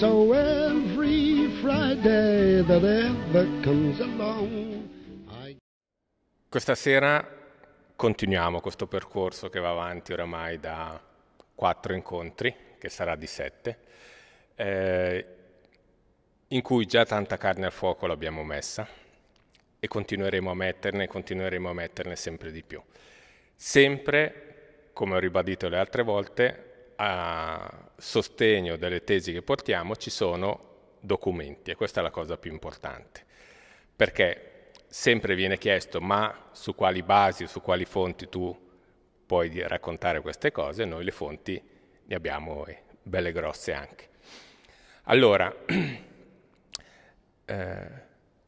So every Friday that ever comes along. I... Questa sera continuiamo questo percorso che va avanti oramai da quattro incontri, che sarà di sette, eh, in cui già tanta carne al fuoco l'abbiamo messa e continueremo a metterne, continueremo a metterne sempre di più. Sempre, come ho ribadito le altre volte, a sostegno delle tesi che portiamo ci sono documenti e questa è la cosa più importante, perché sempre viene chiesto ma su quali basi, su quali fonti tu puoi raccontare queste cose, noi le fonti ne abbiamo eh, belle grosse anche. Allora, eh,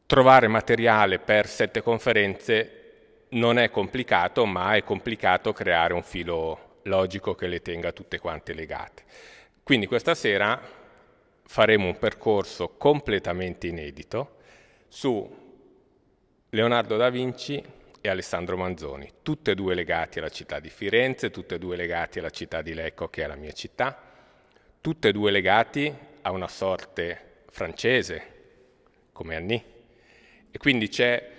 trovare materiale per sette conferenze non è complicato, ma è complicato creare un filo logico che le tenga tutte quante legate. Quindi questa sera faremo un percorso completamente inedito su Leonardo da Vinci e Alessandro Manzoni, tutte e due legati alla città di Firenze, tutte e due legati alla città di Lecco che è la mia città, tutte e due legati a una sorte francese come Annie. E quindi c'è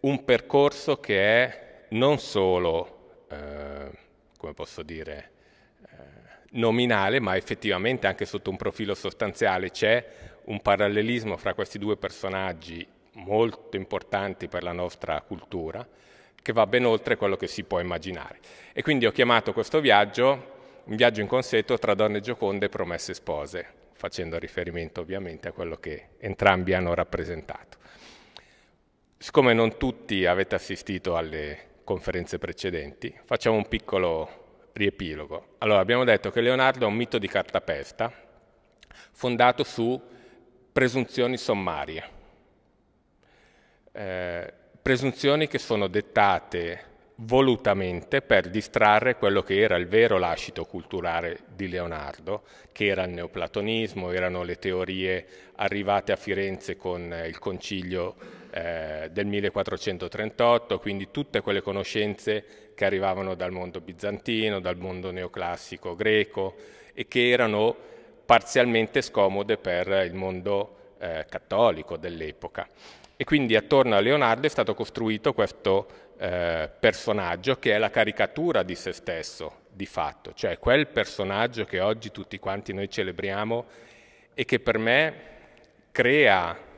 un percorso che è non solo come posso dire, eh, nominale, ma effettivamente anche sotto un profilo sostanziale c'è un parallelismo fra questi due personaggi molto importanti per la nostra cultura, che va ben oltre quello che si può immaginare. E quindi ho chiamato questo viaggio un viaggio in consueto tra donne gioconde e promesse spose, facendo riferimento ovviamente a quello che entrambi hanno rappresentato. Siccome non tutti avete assistito alle conferenze precedenti, facciamo un piccolo riepilogo. Allora, abbiamo detto che Leonardo è un mito di cartapesta fondato su presunzioni sommarie, eh, presunzioni che sono dettate volutamente per distrarre quello che era il vero lascito culturale di Leonardo, che era il neoplatonismo, erano le teorie arrivate a Firenze con il concilio eh, del 1438, quindi tutte quelle conoscenze che arrivavano dal mondo bizantino, dal mondo neoclassico greco e che erano parzialmente scomode per il mondo eh, cattolico dell'epoca. E quindi attorno a Leonardo è stato costruito questo eh, personaggio che è la caricatura di se stesso, di fatto, cioè quel personaggio che oggi tutti quanti noi celebriamo e che per me crea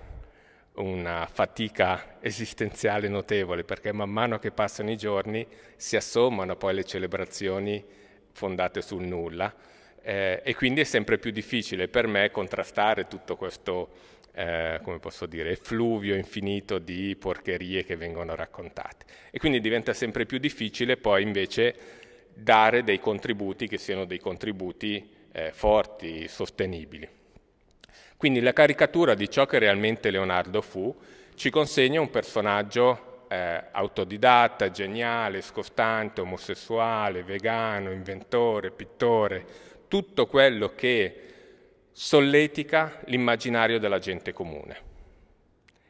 una fatica esistenziale notevole, perché man mano che passano i giorni si assommano poi le celebrazioni fondate sul nulla eh, e quindi è sempre più difficile per me contrastare tutto questo, eh, come posso dire, effluvio infinito di porcherie che vengono raccontate. E quindi diventa sempre più difficile poi invece dare dei contributi che siano dei contributi eh, forti, sostenibili. Quindi la caricatura di ciò che realmente Leonardo fu ci consegna un personaggio eh, autodidatta, geniale, scostante, omosessuale, vegano, inventore, pittore, tutto quello che solletica l'immaginario della gente comune.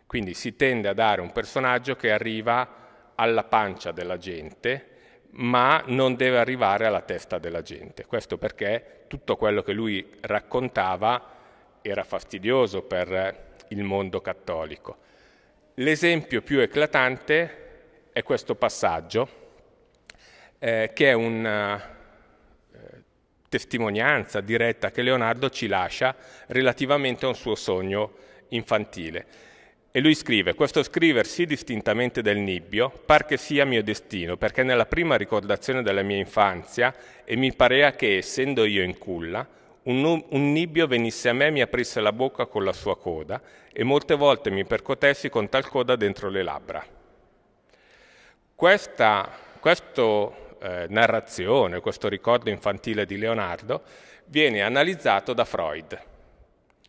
Quindi si tende a dare un personaggio che arriva alla pancia della gente, ma non deve arrivare alla testa della gente. Questo perché tutto quello che lui raccontava era fastidioso per eh, il mondo cattolico. L'esempio più eclatante è questo passaggio, eh, che è una eh, testimonianza diretta che Leonardo ci lascia relativamente a un suo sogno infantile. E lui scrive, questo scriversi distintamente del Nibbio par che sia mio destino, perché nella prima ricordazione della mia infanzia, e mi parea che, essendo io in culla, un, un nibbio venisse a me e mi aprisse la bocca con la sua coda e molte volte mi percotessi con tal coda dentro le labbra. Questa questo, eh, narrazione, questo ricordo infantile di Leonardo viene analizzato da Freud.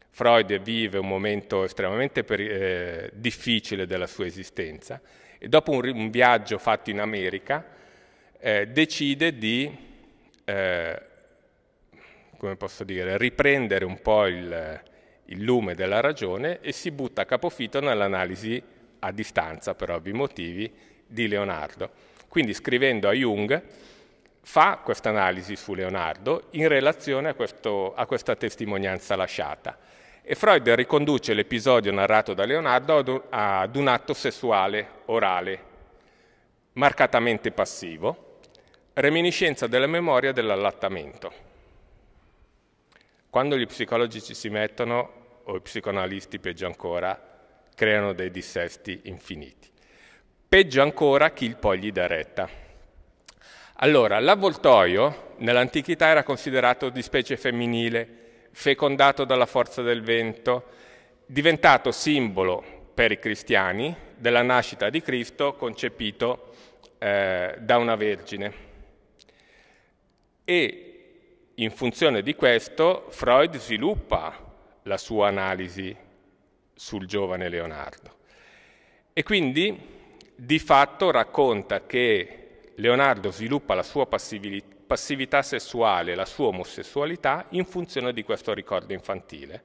Freud vive un momento estremamente per, eh, difficile della sua esistenza e dopo un, un viaggio fatto in America eh, decide di eh, come posso dire, riprendere un po' il, il lume della ragione e si butta a capofitto nell'analisi a distanza, per ovvi motivi, di Leonardo. Quindi scrivendo a Jung fa questa analisi su Leonardo in relazione a, questo, a questa testimonianza lasciata. E Freud riconduce l'episodio narrato da Leonardo ad un atto sessuale orale, marcatamente passivo, reminiscenza della memoria dell'allattamento. Quando gli psicologi ci si mettono, o i psicoanalisti peggio ancora, creano dei dissesti infiniti. Peggio ancora chi poi gli dà retta. Allora, l'avvoltoio nell'antichità era considerato di specie femminile, fecondato dalla forza del vento, diventato simbolo per i cristiani della nascita di Cristo concepito eh, da una vergine. E in funzione di questo Freud sviluppa la sua analisi sul giovane Leonardo e quindi di fatto racconta che Leonardo sviluppa la sua passività sessuale, la sua omosessualità in funzione di questo ricordo infantile,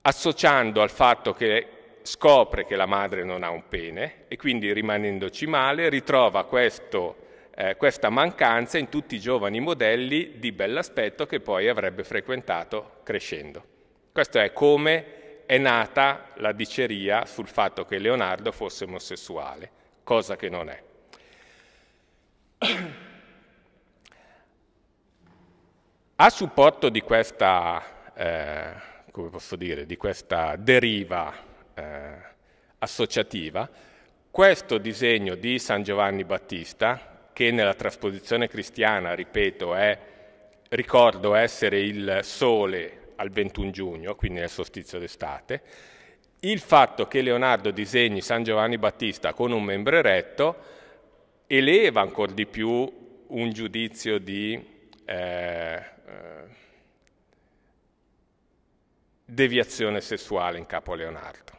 associando al fatto che scopre che la madre non ha un pene e quindi rimanendoci male ritrova questo eh, questa mancanza in tutti i giovani modelli di bell'aspetto che poi avrebbe frequentato crescendo. Questo è come è nata la diceria sul fatto che Leonardo fosse omosessuale, cosa che non è. A supporto di questa, eh, come posso dire, di questa deriva eh, associativa, questo disegno di San Giovanni Battista, che nella trasposizione cristiana, ripeto, è, ricordo essere il sole al 21 giugno, quindi nel solstizio d'estate, il fatto che Leonardo disegni San Giovanni Battista con un membro eretto eleva ancora di più un giudizio di eh, eh, deviazione sessuale in capo a Leonardo.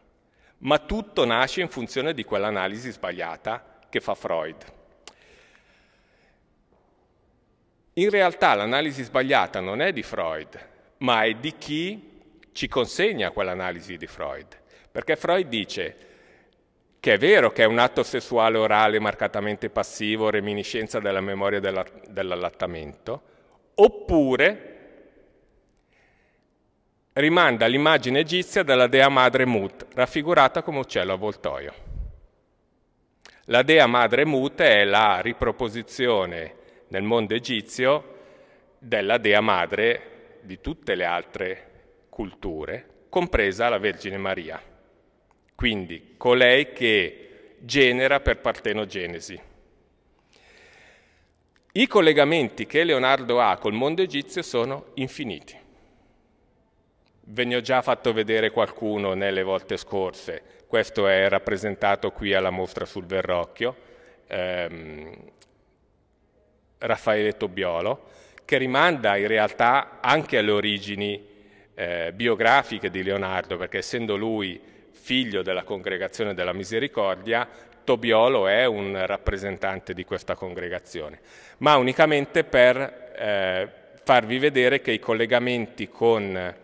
Ma tutto nasce in funzione di quell'analisi sbagliata che fa Freud. In realtà l'analisi sbagliata non è di Freud, ma è di chi ci consegna quell'analisi di Freud. Perché Freud dice che è vero che è un atto sessuale orale marcatamente passivo, reminiscenza della memoria dell'allattamento, oppure rimanda all'immagine egizia della dea madre Mut, raffigurata come uccello avvoltoio. La dea madre Mut è la riproposizione nel mondo egizio della dea madre di tutte le altre culture, compresa la Vergine Maria. Quindi colei che genera per partenogenesi. I collegamenti che Leonardo ha col mondo egizio sono infiniti. Ve ne ho già fatto vedere qualcuno nelle volte scorse, questo è rappresentato qui alla mostra sul Verrocchio, ehm, Raffaele Tobbiolo, che rimanda in realtà anche alle origini eh, biografiche di Leonardo, perché essendo lui figlio della Congregazione della Misericordia, Tobiolo è un rappresentante di questa congregazione, ma unicamente per eh, farvi vedere che i collegamenti con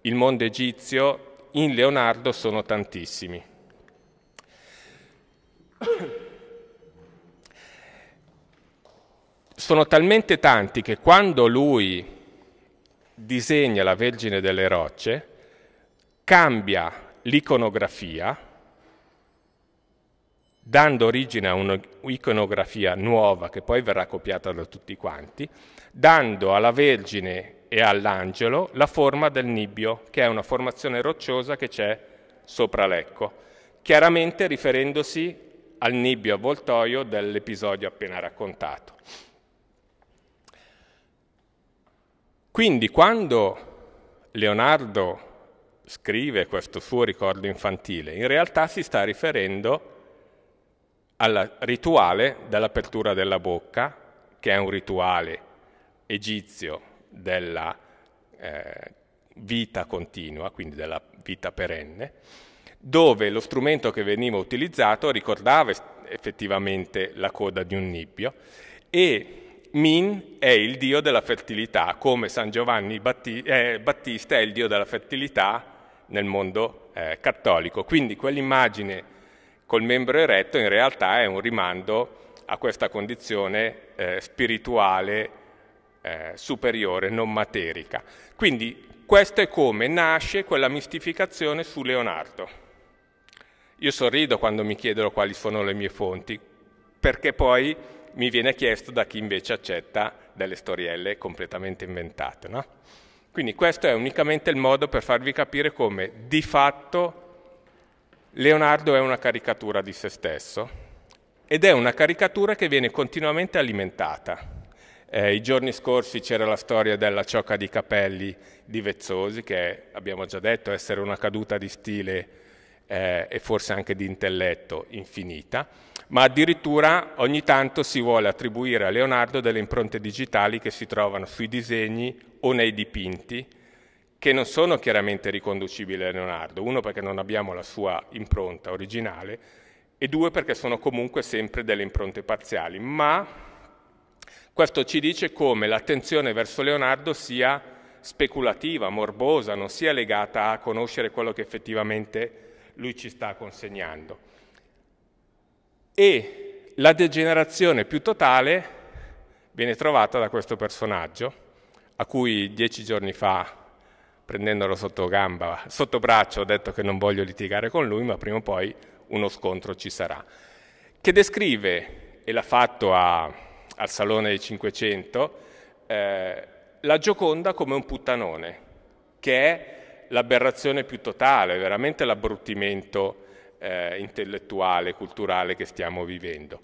il mondo egizio in Leonardo sono tantissimi. sono talmente tanti che quando lui disegna la Vergine delle Rocce, cambia l'iconografia, dando origine a un'iconografia nuova che poi verrà copiata da tutti quanti, dando alla Vergine e all'angelo la forma del nibbio, che è una formazione rocciosa che c'è sopra l'ecco, chiaramente riferendosi al nibbio avvoltoio dell'episodio appena raccontato. Quindi quando Leonardo scrive questo suo ricordo infantile, in realtà si sta riferendo al rituale dell'apertura della bocca, che è un rituale egizio della eh, vita continua, quindi della vita perenne, dove lo strumento che veniva utilizzato ricordava effettivamente la coda di un nibbio e Min è il dio della fertilità, come San Giovanni eh, Battista è il dio della fertilità nel mondo eh, cattolico. Quindi quell'immagine col membro eretto in realtà è un rimando a questa condizione eh, spirituale eh, superiore, non materica. Quindi questo è come nasce quella mistificazione su Leonardo. Io sorrido quando mi chiedono quali sono le mie fonti, perché poi mi viene chiesto da chi invece accetta delle storielle completamente inventate. No? Quindi questo è unicamente il modo per farvi capire come di fatto Leonardo è una caricatura di se stesso ed è una caricatura che viene continuamente alimentata. Eh, I giorni scorsi c'era la storia della ciocca di capelli di Vezzosi, che abbiamo già detto essere una caduta di stile eh, e forse anche di intelletto infinita ma addirittura ogni tanto si vuole attribuire a Leonardo delle impronte digitali che si trovano sui disegni o nei dipinti, che non sono chiaramente riconducibili a Leonardo, uno perché non abbiamo la sua impronta originale e due perché sono comunque sempre delle impronte parziali, ma questo ci dice come l'attenzione verso Leonardo sia speculativa, morbosa, non sia legata a conoscere quello che effettivamente lui ci sta consegnando e la degenerazione più totale viene trovata da questo personaggio, a cui dieci giorni fa, prendendolo sotto gamba, sotto braccio, ho detto che non voglio litigare con lui, ma prima o poi uno scontro ci sarà, che descrive, e l'ha fatto a, al Salone dei Cinquecento, eh, la Gioconda come un puttanone, che è l'aberrazione più totale, veramente l'abbruttimento eh, intellettuale, culturale che stiamo vivendo.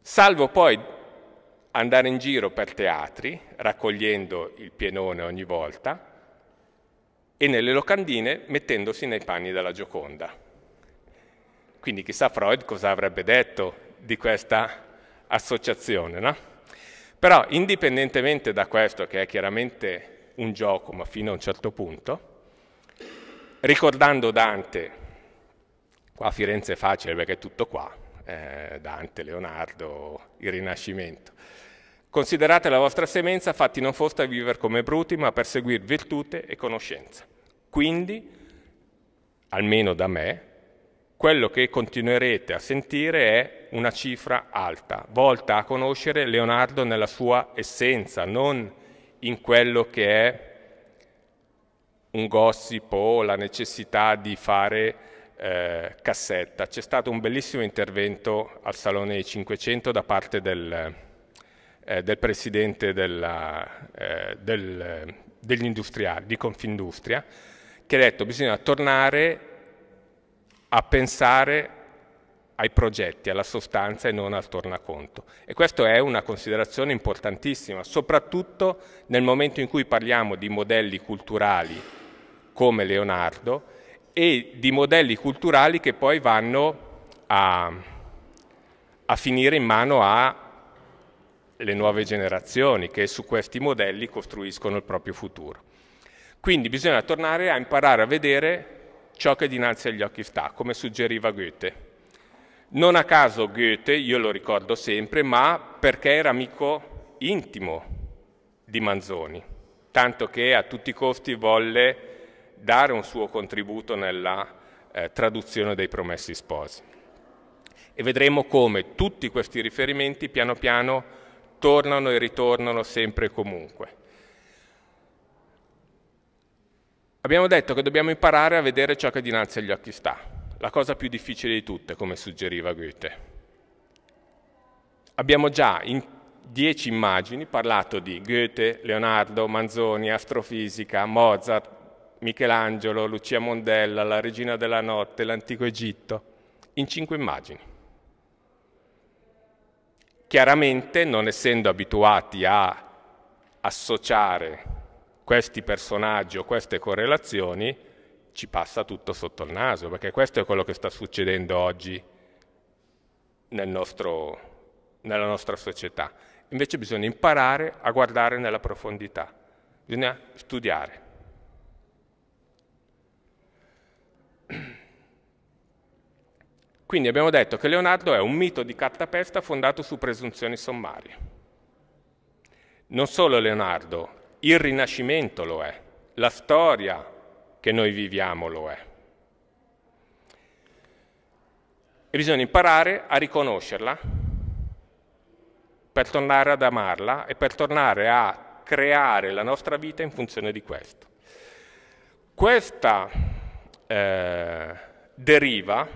Salvo poi andare in giro per teatri, raccogliendo il pienone ogni volta, e nelle locandine mettendosi nei panni della Gioconda. Quindi chissà Freud cosa avrebbe detto di questa associazione, no? Però indipendentemente da questo, che è chiaramente un gioco, ma fino a un certo punto, ricordando Dante Qua a Firenze è facile perché è tutto qua, eh, Dante, Leonardo, il Rinascimento. Considerate la vostra semenza, fatti non foste a vivere come bruti, ma per seguire virtute e conoscenza. Quindi, almeno da me, quello che continuerete a sentire è una cifra alta, volta a conoscere Leonardo nella sua essenza, non in quello che è un gossip o la necessità di fare eh, cassetta. C'è stato un bellissimo intervento al Salone dei 500 da parte del, eh, del presidente della, eh, del, degli industriali, di Confindustria, che ha detto bisogna tornare a pensare ai progetti, alla sostanza e non al tornaconto. E questa è una considerazione importantissima, soprattutto nel momento in cui parliamo di modelli culturali come Leonardo, e di modelli culturali che poi vanno a, a finire in mano alle nuove generazioni che su questi modelli costruiscono il proprio futuro. Quindi bisogna tornare a imparare a vedere ciò che dinanzi agli occhi sta, come suggeriva Goethe. Non a caso Goethe, io lo ricordo sempre, ma perché era amico intimo di Manzoni, tanto che a tutti i costi volle dare un suo contributo nella eh, traduzione dei Promessi Sposi. E vedremo come tutti questi riferimenti piano piano tornano e ritornano sempre e comunque. Abbiamo detto che dobbiamo imparare a vedere ciò che dinanzi agli occhi sta, la cosa più difficile di tutte, come suggeriva Goethe. Abbiamo già in dieci immagini parlato di Goethe, Leonardo, Manzoni, astrofisica, Mozart, Michelangelo, Lucia Mondella, la Regina della Notte, l'Antico Egitto, in cinque immagini. Chiaramente, non essendo abituati a associare questi personaggi o queste correlazioni, ci passa tutto sotto il naso, perché questo è quello che sta succedendo oggi nel nostro, nella nostra società. Invece bisogna imparare a guardare nella profondità, bisogna studiare. Quindi abbiamo detto che Leonardo è un mito di cartapesta fondato su presunzioni sommarie. Non solo Leonardo, il Rinascimento lo è, la storia che noi viviamo lo è. E bisogna imparare a riconoscerla per tornare ad amarla e per tornare a creare la nostra vita in funzione di questo. Questa eh, deriva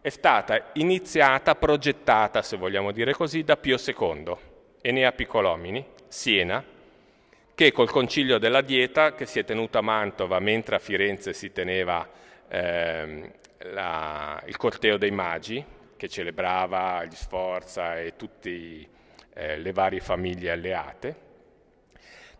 è stata iniziata, progettata, se vogliamo dire così, da Pio II, Enea Piccolomini, Siena, che col concilio della Dieta, che si è tenuto a Mantova mentre a Firenze si teneva eh, la, il corteo dei Magi, che celebrava gli Sforza e tutte eh, le varie famiglie alleate,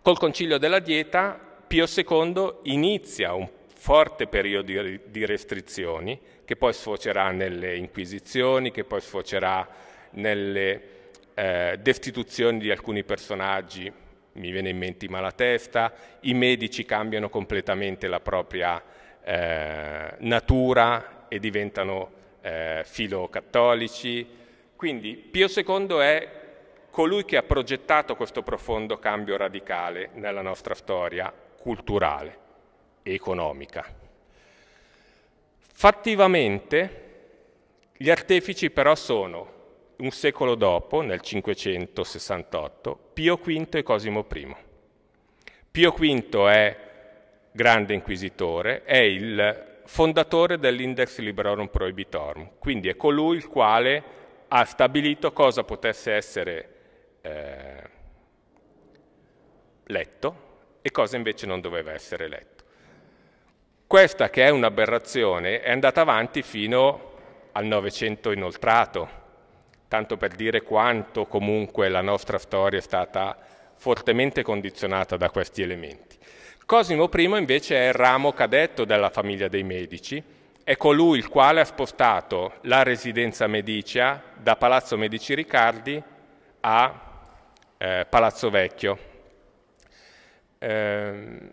col concilio della Dieta Pio II inizia un forte periodo di restrizioni che poi sfocerà nelle inquisizioni, che poi sfocerà nelle eh, destituzioni di alcuni personaggi, mi viene in mente i malatesta, i medici cambiano completamente la propria eh, natura e diventano eh, filocattolici. Quindi Pio II è colui che ha progettato questo profondo cambio radicale nella nostra storia culturale economica. Fattivamente gli artefici però sono, un secolo dopo, nel 568, Pio V e Cosimo I. Pio V è grande inquisitore, è il fondatore dell'Index Librorum Prohibitorum, quindi è colui il quale ha stabilito cosa potesse essere eh, letto e cosa invece non doveva essere letto. Questa, che è un'aberrazione, è andata avanti fino al Novecento inoltrato, tanto per dire quanto comunque la nostra storia è stata fortemente condizionata da questi elementi. Cosimo I invece è il ramo cadetto della famiglia dei Medici, è colui il quale ha spostato la residenza medicea da Palazzo Medici Riccardi a eh, Palazzo Vecchio. Ehm,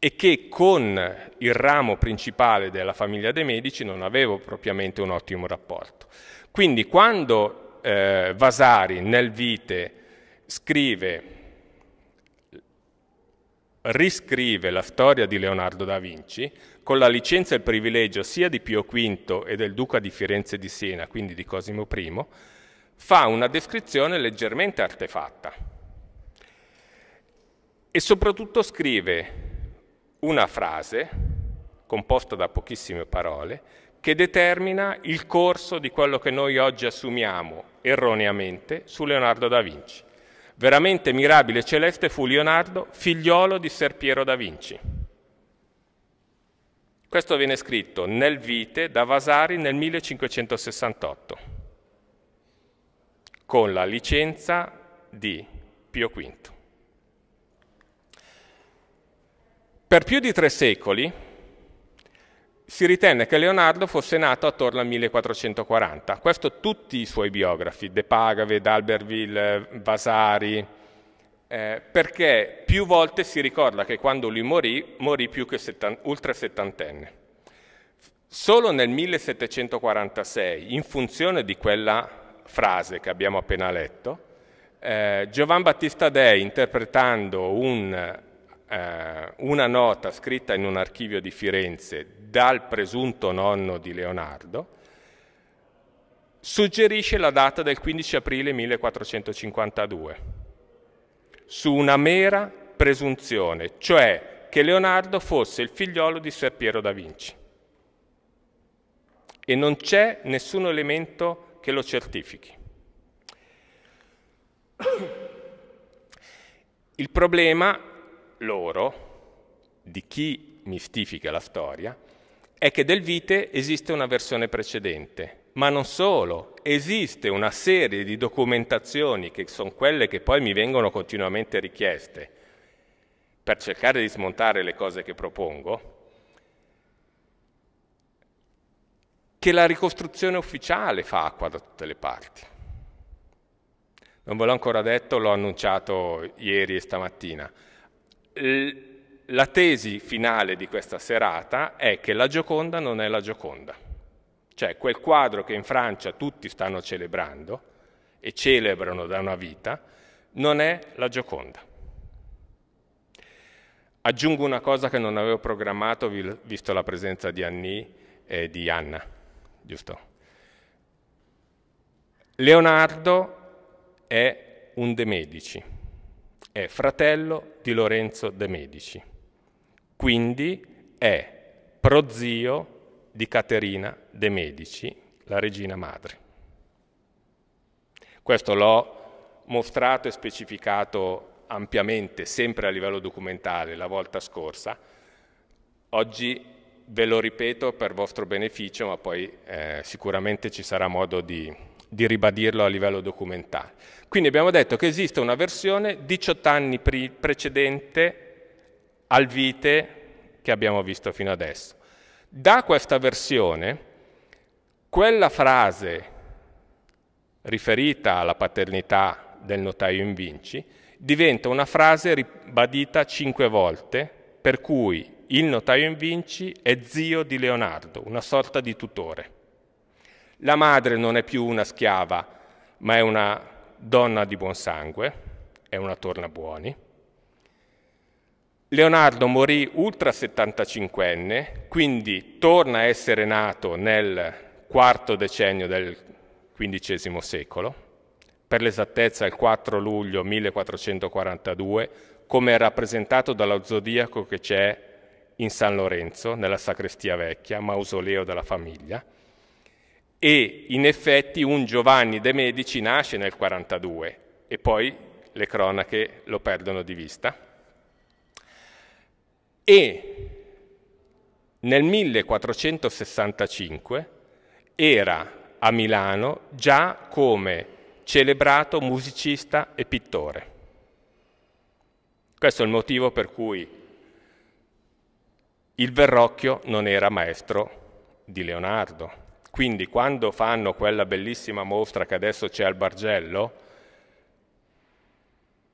e che con il ramo principale della famiglia dei Medici non avevo propriamente un ottimo rapporto. Quindi quando eh, Vasari nel Vite scrive, riscrive la storia di Leonardo da Vinci, con la licenza e il privilegio sia di Pio V e del duca di Firenze e di Siena, quindi di Cosimo I, fa una descrizione leggermente artefatta. E soprattutto scrive una frase composta da pochissime parole che determina il corso di quello che noi oggi assumiamo erroneamente su Leonardo da Vinci. Veramente mirabile e celeste fu Leonardo, figliolo di Ser Piero da Vinci. Questo viene scritto nel Vite da Vasari nel 1568, con la licenza di Pio V. Per più di tre secoli si ritenne che Leonardo fosse nato attorno al 1440. Questo tutti i suoi biografi, De Pagave, D'Alberville, Vasari, eh, perché più volte si ricorda che quando lui morì, morì più che settan- ultra settantenne. Solo nel 1746, in funzione di quella frase che abbiamo appena letto, eh, Giovan Battista Dei, interpretando un eh, una nota scritta in un archivio di Firenze dal presunto nonno di Leonardo, suggerisce la data del 15 aprile 1452, su una mera presunzione, cioè che Leonardo fosse il figliolo di Ser Piero da Vinci. E non c'è nessun elemento che lo certifichi. Il problema loro, di chi mistifica la storia, è che del Vite esiste una versione precedente, ma non solo, esiste una serie di documentazioni che sono quelle che poi mi vengono continuamente richieste per cercare di smontare le cose che propongo, che la ricostruzione ufficiale fa acqua da tutte le parti. Non ve l'ho ancora detto, l'ho annunciato ieri e stamattina. Eh, la tesi finale di questa serata è che la Gioconda non è la Gioconda, cioè quel quadro che in Francia tutti stanno celebrando e celebrano da una vita, non è la Gioconda. Aggiungo una cosa che non avevo programmato visto la presenza di Annie e di Anna, giusto? Leonardo è un de Medici è fratello di Lorenzo de' Medici, quindi è prozio di Caterina de' Medici, la regina madre. Questo l'ho mostrato e specificato ampiamente, sempre a livello documentale, la volta scorsa. Oggi ve lo ripeto per vostro beneficio, ma poi eh, sicuramente ci sarà modo di, di ribadirlo a livello documentale. Quindi abbiamo detto che esiste una versione 18 anni pre precedente al vite che abbiamo visto fino adesso. Da questa versione, quella frase riferita alla paternità del notaio in Vinci diventa una frase ribadita cinque volte, per cui il notaio in Vinci è zio di Leonardo, una sorta di tutore. La madre non è più una schiava, ma è una donna di buon sangue, è una torna buoni. Leonardo morì ultra 75enne, quindi torna a essere nato nel quarto decennio del XV secolo, per l'esattezza il 4 luglio 1442, come è rappresentato dallo zodiaco che c'è in San Lorenzo, nella sacrestia vecchia, mausoleo della famiglia, e in effetti un Giovanni de' Medici nasce nel 42 e poi le cronache lo perdono di vista. E nel 1465 era a Milano già come celebrato musicista e pittore. Questo è il motivo per cui il Verrocchio non era maestro di Leonardo, quindi quando fanno quella bellissima mostra che adesso c'è al Bargello,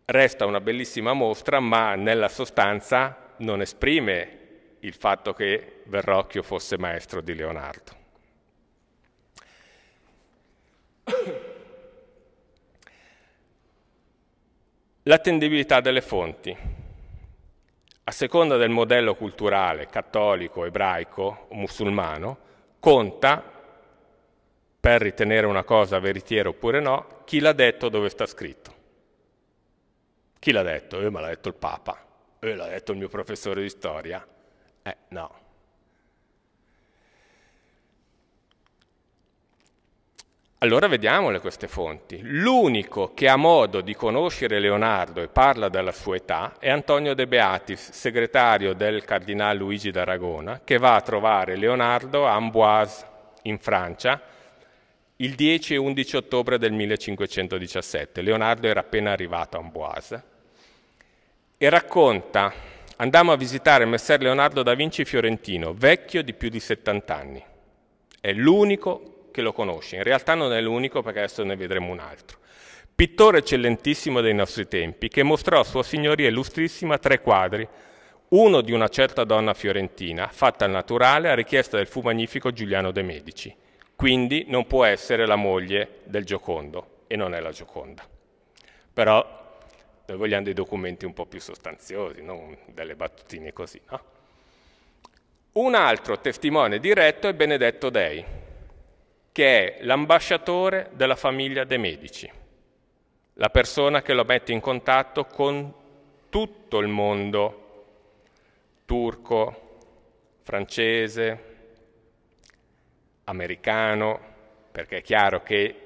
resta una bellissima mostra, ma nella sostanza non esprime il fatto che Verrocchio fosse maestro di Leonardo. L'attendibilità delle fonti. A seconda del modello culturale cattolico, ebraico o musulmano, conta per ritenere una cosa veritiera oppure no, chi l'ha detto dove sta scritto. Chi l'ha detto? Eh, ma l'ha detto il Papa. Eh, l'ha detto il mio professore di storia. Eh, no. Allora vediamole queste fonti. L'unico che ha modo di conoscere Leonardo e parla della sua età è Antonio De Beatis, segretario del cardinale Luigi d'Aragona, che va a trovare Leonardo a Amboise, in Francia, il 10 e 11 ottobre del 1517. Leonardo era appena arrivato a Amboise e racconta andammo a visitare Messer Leonardo da Vinci fiorentino, vecchio di più di 70 anni. È l'unico che lo conosce, in realtà non è l'unico perché adesso ne vedremo un altro. Pittore eccellentissimo dei nostri tempi, che mostrò a sua signoria illustrissima tre quadri, uno di una certa donna fiorentina, fatta al naturale a richiesta del fu magnifico Giuliano de' Medici, quindi non può essere la moglie del Giocondo e non è la Gioconda. Però noi vogliamo dei documenti un po' più sostanziosi, non delle battutine così, no? Un altro testimone diretto è Benedetto Dei, che è l'ambasciatore della famiglia De Medici, la persona che lo mette in contatto con tutto il mondo turco, francese, americano, perché è chiaro che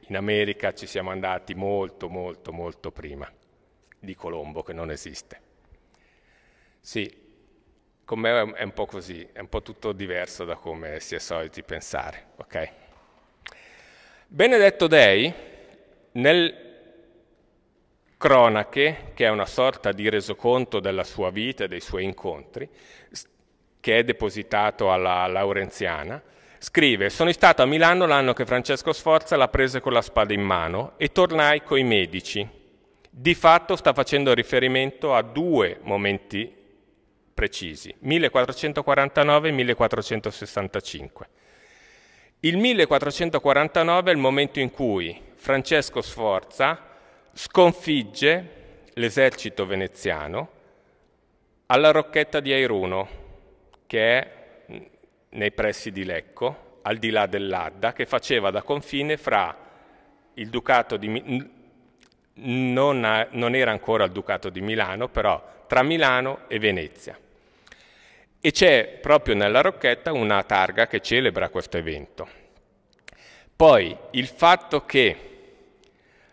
in America ci siamo andati molto, molto, molto prima di Colombo, che non esiste. Sì, con me è un po' così, è un po' tutto diverso da come si è soliti pensare, ok? Benedetto Dei, nel Cronache, che è una sorta di resoconto della sua vita e dei suoi incontri, che è depositato alla Laurenziana, Scrive, sono stato a Milano l'anno che Francesco Sforza la prese con la spada in mano e tornai coi medici. Di fatto sta facendo riferimento a due momenti precisi, 1449 e 1465. Il 1449 è il momento in cui Francesco Sforza sconfigge l'esercito veneziano alla rocchetta di Airuno, che è nei pressi di Lecco, al di là dell'Adda, che faceva da confine fra il Ducato di Milano, non, non era ancora il Ducato di Milano, però tra Milano e Venezia. E c'è proprio nella Rocchetta una targa che celebra questo evento. Poi il fatto che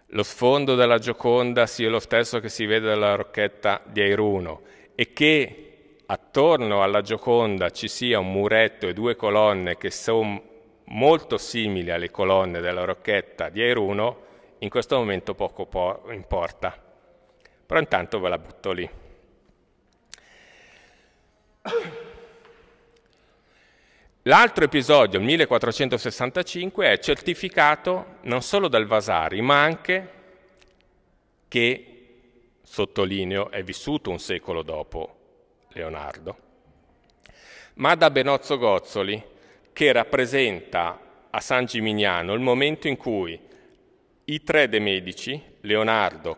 lo sfondo della Gioconda sia lo stesso che si vede dalla Rocchetta di Airuno e che attorno alla Gioconda ci sia un muretto e due colonne che sono molto simili alle colonne della Rocchetta di Airuno, in questo momento poco po- importa. Però intanto ve la butto lì. L'altro episodio, il 1465, è certificato non solo dal Vasari, ma anche che, sottolineo, è vissuto un secolo dopo Leonardo, ma da Benozzo Gozzoli, che rappresenta a San Gimignano il momento in cui i tre De Medici, Leonardo,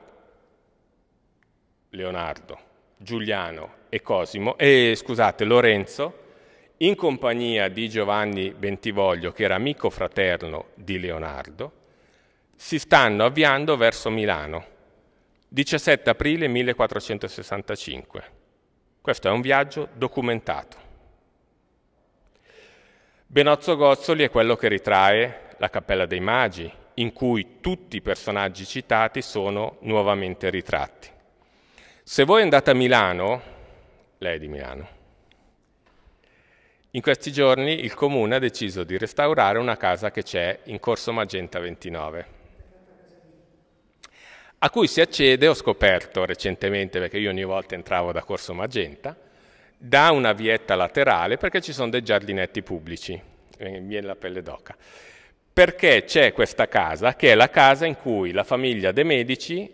Leonardo Giuliano e Cosimo, eh, scusate, Lorenzo, in compagnia di Giovanni Bentivoglio, che era amico fraterno di Leonardo, si stanno avviando verso Milano, 17 aprile 1465. Questo è un viaggio documentato. Benozzo Gozzoli è quello che ritrae la Cappella dei Magi, in cui tutti i personaggi citati sono nuovamente ritratti. Se voi andate a Milano, lei è di Milano, in questi giorni il comune ha deciso di restaurare una casa che c'è in Corso Magenta 29 a cui si accede, ho scoperto recentemente, perché io ogni volta entravo da Corso Magenta, da una vietta laterale perché ci sono dei giardinetti pubblici, eh, mi è la pelle d'oca. Perché c'è questa casa, che è la casa in cui la famiglia De Medici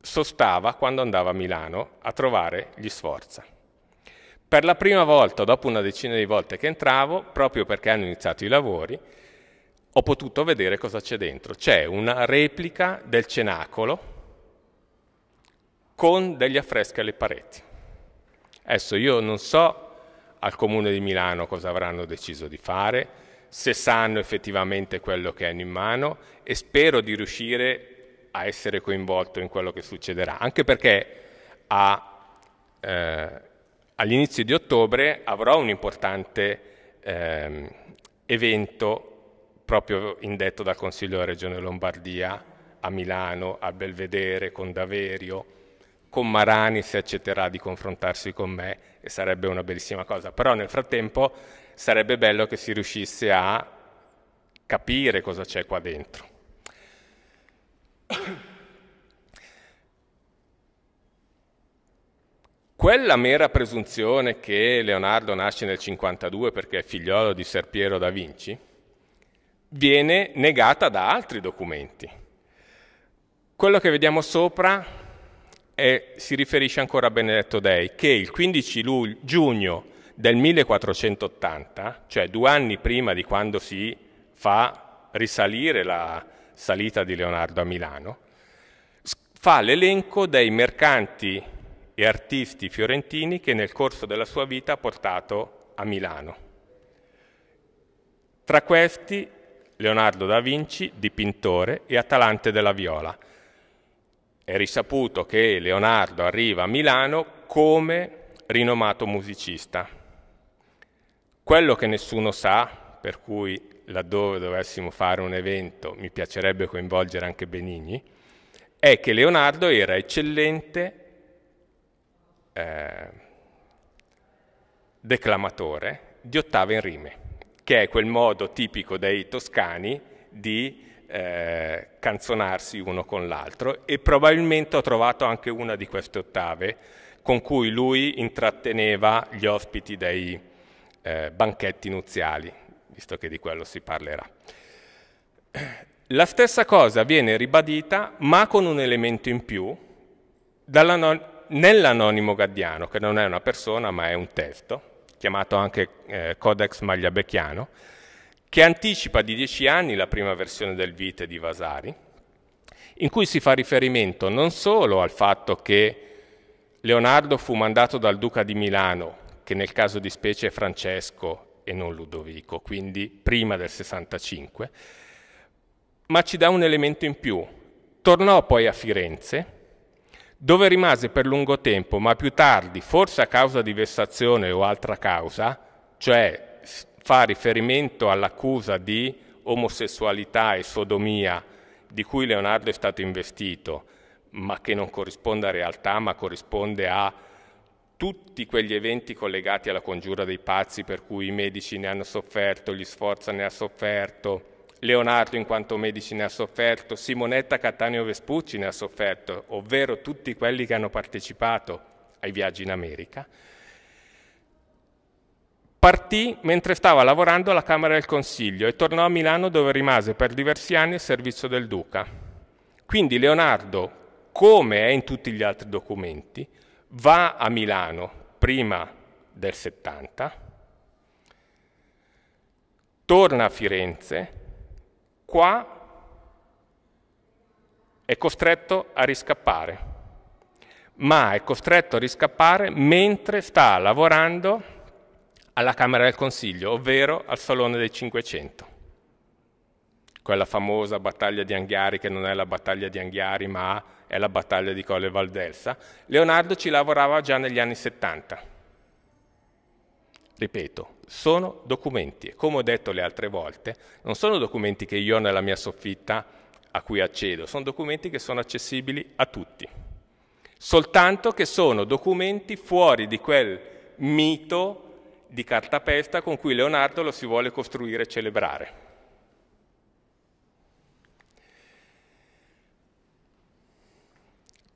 sostava quando andava a Milano a trovare gli Sforza. Per la prima volta, dopo una decina di volte che entravo, proprio perché hanno iniziato i lavori, ho potuto vedere cosa c'è dentro. C'è una replica del cenacolo con degli affreschi alle pareti. Adesso io non so al Comune di Milano cosa avranno deciso di fare, se sanno effettivamente quello che hanno in mano e spero di riuscire a essere coinvolto in quello che succederà, anche perché eh, all'inizio di ottobre avrò un importante eh, evento proprio indetto dal Consiglio della Regione Lombardia, a Milano, a Belvedere, con Daverio, con Marani se accetterà di confrontarsi con me e sarebbe una bellissima cosa. Però nel frattempo sarebbe bello che si riuscisse a capire cosa c'è qua dentro. Quella mera presunzione che Leonardo nasce nel 52 perché è figliolo di Ser Piero da Vinci, viene negata da altri documenti. Quello che vediamo sopra è, si riferisce ancora a Benedetto Dei, che il 15 luglio, giugno del 1480, cioè due anni prima di quando si fa risalire la salita di Leonardo a Milano, fa l'elenco dei mercanti e artisti fiorentini che nel corso della sua vita ha portato a Milano. Tra questi Leonardo da Vinci, dipintore e Atalante della Viola. È risaputo che Leonardo arriva a Milano come rinomato musicista. Quello che nessuno sa, per cui laddove dovessimo fare un evento mi piacerebbe coinvolgere anche Benigni, è che Leonardo era eccellente eh, declamatore di ottava in rime che è quel modo tipico dei toscani di eh, canzonarsi uno con l'altro e probabilmente ho trovato anche una di queste ottave con cui lui intratteneva gli ospiti dei eh, banchetti nuziali, visto che di quello si parlerà. La stessa cosa viene ribadita, ma con un elemento in più, nell'anonimo gaddiano, che non è una persona ma è un testo, chiamato anche eh, Codex Magliabecchiano, che anticipa di dieci anni la prima versione del Vite di Vasari, in cui si fa riferimento non solo al fatto che Leonardo fu mandato dal duca di Milano, che nel caso di specie è Francesco e non Ludovico, quindi prima del 65, ma ci dà un elemento in più. Tornò poi a Firenze dove rimase per lungo tempo, ma più tardi, forse a causa di vessazione o altra causa, cioè fa riferimento all'accusa di omosessualità e sodomia di cui Leonardo è stato investito, ma che non corrisponde a realtà, ma corrisponde a tutti quegli eventi collegati alla congiura dei pazzi per cui i medici ne hanno sofferto, gli Sforza ne ha sofferto, Leonardo in quanto Medici ne ha sofferto, Simonetta Cattaneo Vespucci ne ha sofferto, ovvero tutti quelli che hanno partecipato ai viaggi in America, partì mentre stava lavorando alla Camera del Consiglio e tornò a Milano dove rimase per diversi anni al servizio del Duca. Quindi Leonardo, come è in tutti gli altri documenti, va a Milano prima del 70, torna a Firenze Qua è costretto a riscappare, ma è costretto a riscappare mentre sta lavorando alla Camera del Consiglio, ovvero al Salone dei 500. Quella famosa battaglia di Anghiari, che non è la battaglia di Anghiari, ma è la battaglia di Colle Valdelsa, Leonardo ci lavorava già negli anni 70. Ripeto, sono documenti e come ho detto le altre volte, non sono documenti che io ho nella mia soffitta a cui accedo, sono documenti che sono accessibili a tutti, soltanto che sono documenti fuori di quel mito di cartapesta con cui Leonardo lo si vuole costruire e celebrare.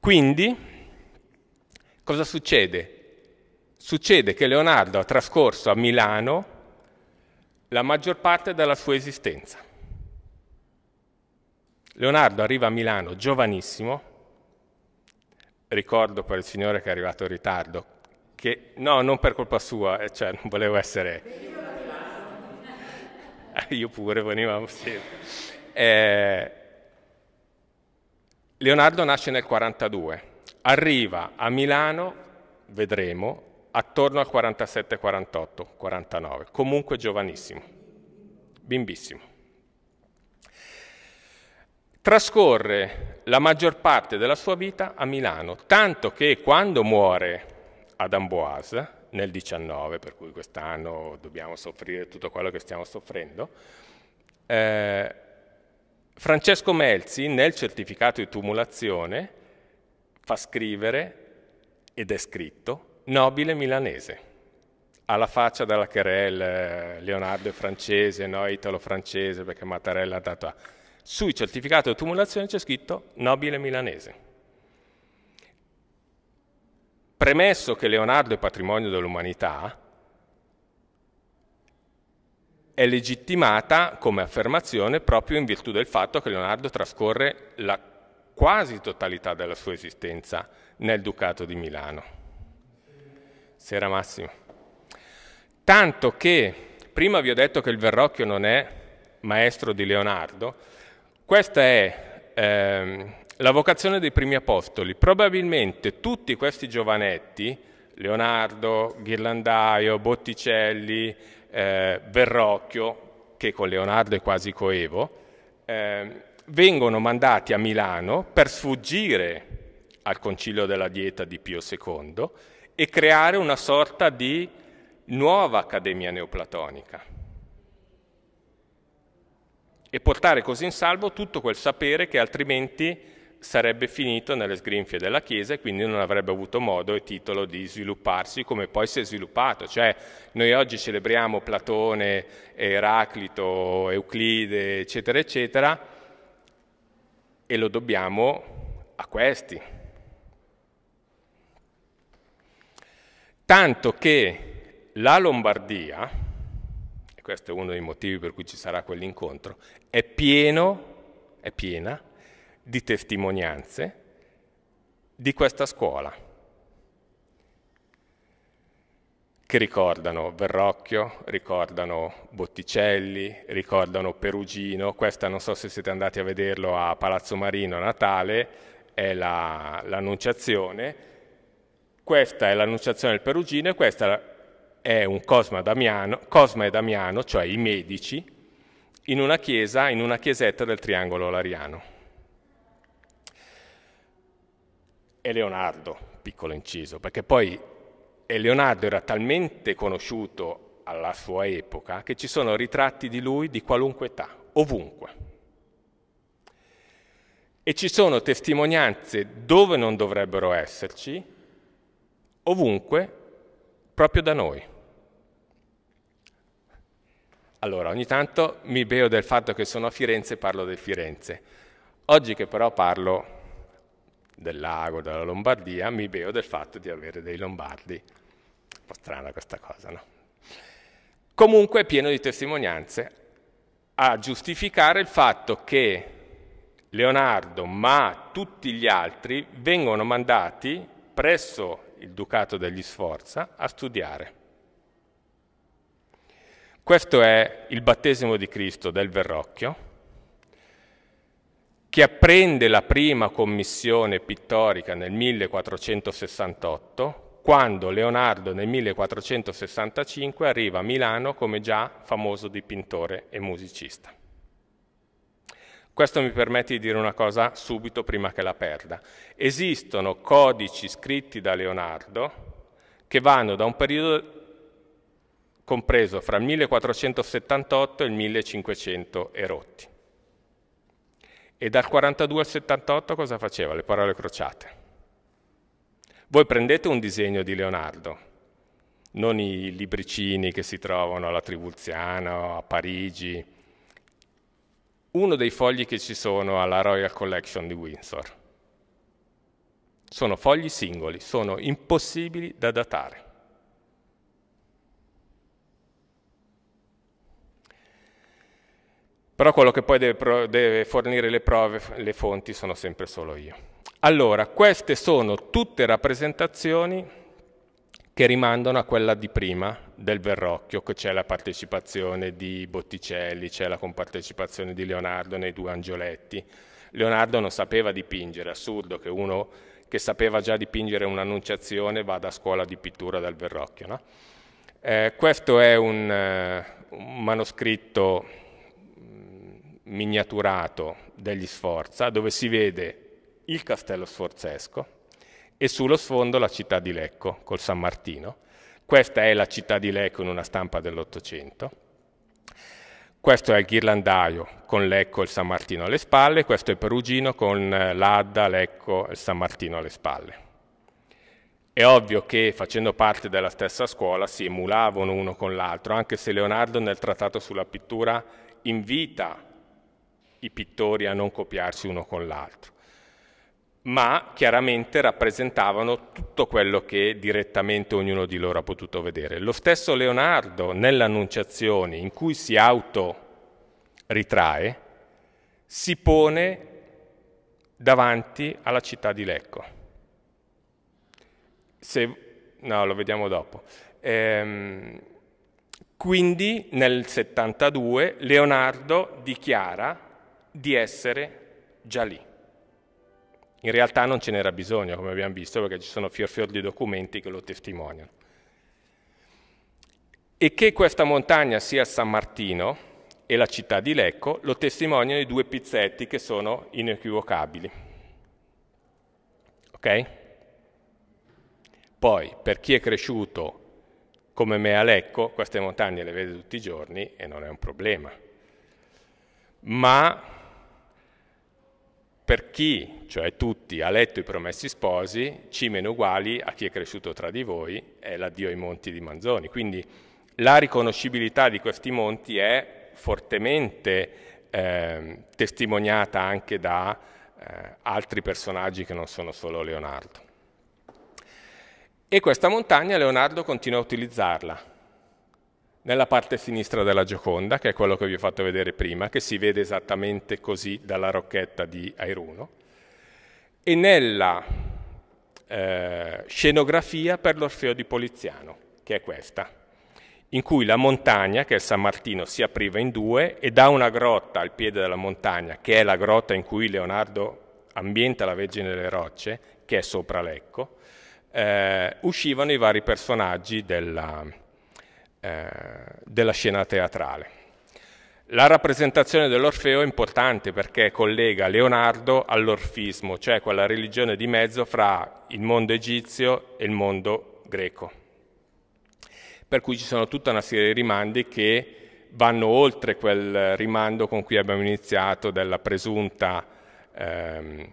Quindi, cosa succede? Succede che Leonardo ha trascorso a Milano la maggior parte della sua esistenza. Leonardo arriva a Milano giovanissimo, ricordo per il signore che è arrivato in ritardo, che no, non per colpa sua, eh, cioè non volevo essere... Io pure, venivamo sempre. Eh, Leonardo nasce nel 42, arriva a Milano, vedremo, attorno al 47-48, 49, comunque giovanissimo, bimbissimo. Trascorre la maggior parte della sua vita a Milano, tanto che quando muore ad Amboise, nel 19, per cui quest'anno dobbiamo soffrire tutto quello che stiamo soffrendo, eh, Francesco Melzi nel certificato di tumulazione fa scrivere, ed è scritto, nobile milanese. Alla faccia della Querel, eh, Leonardo è francese, no? italo-francese, perché Mattarella ha dato a... Sui certificati di tumulazione c'è scritto nobile milanese. Premesso che Leonardo è patrimonio dell'umanità, è legittimata come affermazione proprio in virtù del fatto che Leonardo trascorre la quasi totalità della sua esistenza nel Ducato di Milano. Sera Massimo. Tanto che, prima vi ho detto che il Verrocchio non è maestro di Leonardo, questa è ehm, la vocazione dei primi apostoli. Probabilmente tutti questi giovanetti, Leonardo, Ghirlandaio, Botticelli, eh, Verrocchio, che con Leonardo è quasi coevo, eh, vengono mandati a Milano per sfuggire al concilio della dieta di Pio II e creare una sorta di nuova accademia neoplatonica e portare così in salvo tutto quel sapere che altrimenti sarebbe finito nelle sgrinfie della Chiesa e quindi non avrebbe avuto modo e titolo di svilupparsi come poi si è sviluppato. Cioè noi oggi celebriamo Platone, Eraclito, Euclide, eccetera, eccetera, e lo dobbiamo a questi tanto che la Lombardia, e questo è uno dei motivi per cui ci sarà quell'incontro, è, è piena di testimonianze di questa scuola, che ricordano Verrocchio, ricordano Botticelli, ricordano Perugino, questa non so se siete andati a vederlo a Palazzo Marino a Natale, è la, l'Annunciazione, questa è l'annunciazione del Perugino e questa è un Cosma, Damiano, Cosma e Damiano, cioè i medici, in una chiesa, in una chiesetta del triangolo lariano. E Leonardo, piccolo inciso, perché poi Leonardo era talmente conosciuto alla sua epoca che ci sono ritratti di lui di qualunque età, ovunque. E ci sono testimonianze dove non dovrebbero esserci ovunque, proprio da noi. Allora, ogni tanto mi beo del fatto che sono a Firenze e parlo del Firenze. Oggi che però parlo del lago, della Lombardia, mi beo del fatto di avere dei lombardi. Un po' strana questa cosa, no? Comunque è pieno di testimonianze a giustificare il fatto che Leonardo, ma tutti gli altri, vengono mandati presso il ducato degli Sforza, a studiare. Questo è il battesimo di Cristo del Verrocchio, che apprende la prima commissione pittorica nel 1468, quando Leonardo nel 1465 arriva a Milano come già famoso dipintore e musicista. Questo mi permette di dire una cosa subito prima che la perda. Esistono codici scritti da Leonardo che vanno da un periodo compreso fra il 1478 e il 1500 erotti. E dal 42 al 78 cosa faceva? Le parole crociate. Voi prendete un disegno di Leonardo, non i libricini che si trovano alla Trivulziano, a Parigi, uno dei fogli che ci sono alla Royal Collection di Windsor. Sono fogli singoli, sono impossibili da datare. Però quello che poi deve, deve fornire le prove, le fonti, sono sempre solo io. Allora, queste sono tutte rappresentazioni che rimandano a quella di prima del Verrocchio, che c'è la partecipazione di Botticelli, c'è la compartecipazione di Leonardo nei due angioletti. Leonardo non sapeva dipingere, assurdo che uno che sapeva già dipingere un'annunciazione vada a scuola di pittura dal Verrocchio. No? Eh, questo è un, eh, un manoscritto mm, miniaturato degli Sforza, dove si vede il castello sforzesco, e sullo sfondo la città di Lecco col San Martino. Questa è la città di Lecco in una stampa dell'Ottocento. Questo è il ghirlandaio con Lecco e il San Martino alle spalle, questo è Perugino con eh, l'Adda, Lecco e il San Martino alle spalle. È ovvio che facendo parte della stessa scuola si emulavano uno con l'altro, anche se Leonardo nel trattato sulla pittura invita i pittori a non copiarsi uno con l'altro ma chiaramente rappresentavano tutto quello che direttamente ognuno di loro ha potuto vedere. Lo stesso Leonardo nell'Annunciazione, in cui si auto ritrae, si pone davanti alla città di Lecco. Se, no, lo vediamo dopo. Ehm, quindi nel 72 Leonardo dichiara di essere già lì. In realtà non ce n'era bisogno, come abbiamo visto, perché ci sono fior fior di documenti che lo testimoniano. E che questa montagna sia San Martino e la città di Lecco lo testimoniano i due pizzetti che sono inequivocabili. Ok? Poi, per chi è cresciuto come me a Lecco, queste montagne le vede tutti i giorni e non è un problema. Ma per chi, cioè tutti, ha letto i Promessi Sposi, C uguali a chi è cresciuto tra di voi, è l'addio ai monti di Manzoni. Quindi la riconoscibilità di questi monti è fortemente eh, testimoniata anche da eh, altri personaggi che non sono solo Leonardo. E questa montagna Leonardo continua a utilizzarla, nella parte sinistra della Gioconda, che è quello che vi ho fatto vedere prima, che si vede esattamente così dalla rocchetta di Airuno, e nella eh, scenografia per l'Orfeo di Poliziano, che è questa, in cui la montagna, che è San Martino, si apriva in due e da una grotta al piede della montagna, che è la grotta in cui Leonardo ambienta la Vergine delle Rocce, che è sopra Lecco, eh, uscivano i vari personaggi della, eh, della scena teatrale. La rappresentazione dell'Orfeo è importante perché collega Leonardo all'orfismo, cioè quella religione di mezzo fra il mondo egizio e il mondo greco. Per cui ci sono tutta una serie di rimandi che vanno oltre quel rimando con cui abbiamo iniziato della presunta ehm,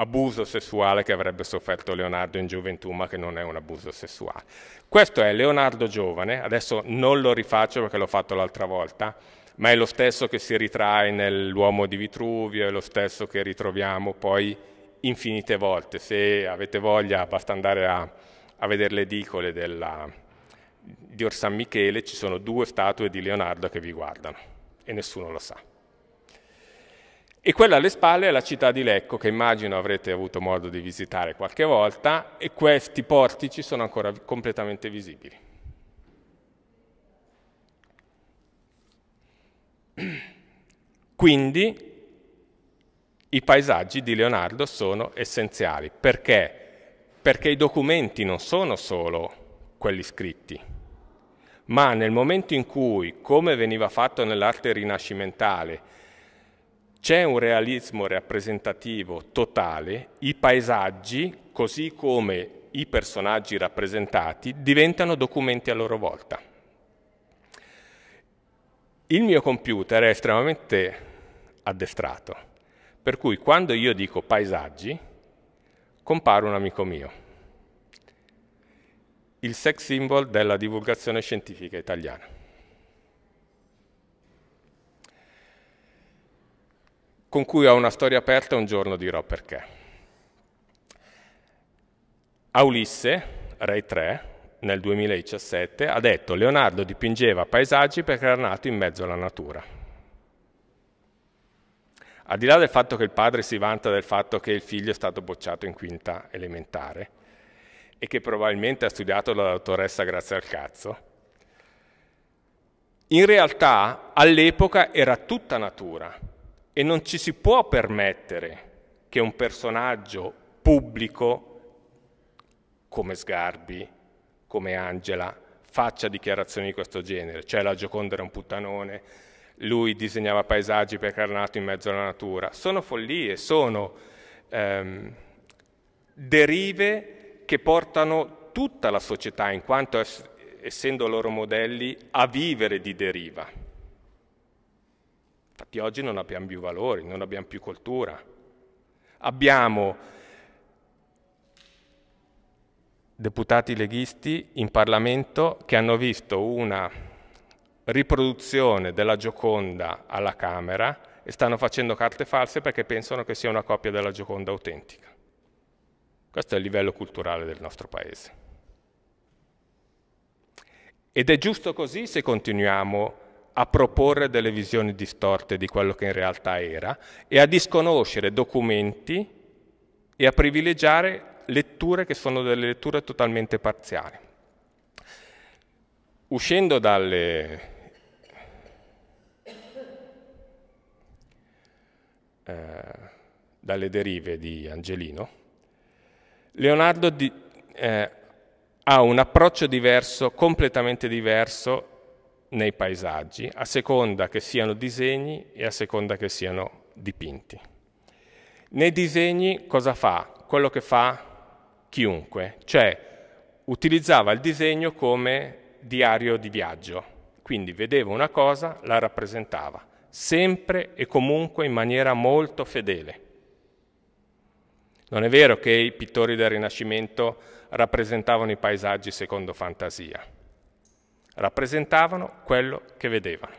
abuso sessuale che avrebbe sofferto Leonardo in gioventù, ma che non è un abuso sessuale. Questo è Leonardo giovane, adesso non lo rifaccio perché l'ho fatto l'altra volta, ma è lo stesso che si ritrae nell'uomo di Vitruvio, è lo stesso che ritroviamo poi infinite volte. Se avete voglia basta andare a, a vedere le edicole della, di Orsan Michele, ci sono due statue di Leonardo che vi guardano e nessuno lo sa. E quella alle spalle è la città di Lecco, che immagino avrete avuto modo di visitare qualche volta, e questi portici sono ancora completamente visibili. Quindi i paesaggi di Leonardo sono essenziali. Perché? Perché i documenti non sono solo quelli scritti, ma nel momento in cui, come veniva fatto nell'arte rinascimentale, c'è un realismo rappresentativo totale, i paesaggi, così come i personaggi rappresentati, diventano documenti a loro volta. Il mio computer è estremamente addestrato, per cui quando io dico paesaggi, compare un amico mio, il sex symbol della divulgazione scientifica italiana. con cui ho una storia aperta e un giorno dirò perché. A Ulisse, Rai 3, nel 2017, ha detto Leonardo dipingeva paesaggi perché era nato in mezzo alla natura. Al di là del fatto che il padre si vanta del fatto che il figlio è stato bocciato in quinta elementare e che probabilmente ha studiato la dottoressa grazie al cazzo, in realtà all'epoca era tutta natura, e non ci si può permettere che un personaggio pubblico come Sgarbi, come Angela, faccia dichiarazioni di questo genere, cioè la Gioconda era un puttanone, lui disegnava paesaggi perché era nato in mezzo alla natura. Sono follie, sono ehm, derive che portano tutta la società, in quanto essendo loro modelli, a vivere di deriva. Infatti oggi non abbiamo più valori, non abbiamo più cultura. Abbiamo deputati leghisti in Parlamento che hanno visto una riproduzione della Gioconda alla Camera e stanno facendo carte false perché pensano che sia una copia della Gioconda autentica. Questo è il livello culturale del nostro Paese. Ed è giusto così se continuiamo a a proporre delle visioni distorte di quello che in realtà era e a disconoscere documenti e a privilegiare letture che sono delle letture totalmente parziali. Uscendo dalle eh, dalle derive di Angelino, Leonardo di, eh, ha un approccio diverso, completamente diverso nei paesaggi, a seconda che siano disegni e a seconda che siano dipinti. Nei disegni cosa fa? Quello che fa chiunque, cioè utilizzava il disegno come diario di viaggio, quindi vedeva una cosa, la rappresentava, sempre e comunque in maniera molto fedele. Non è vero che i pittori del Rinascimento rappresentavano i paesaggi secondo fantasia rappresentavano quello che vedevano.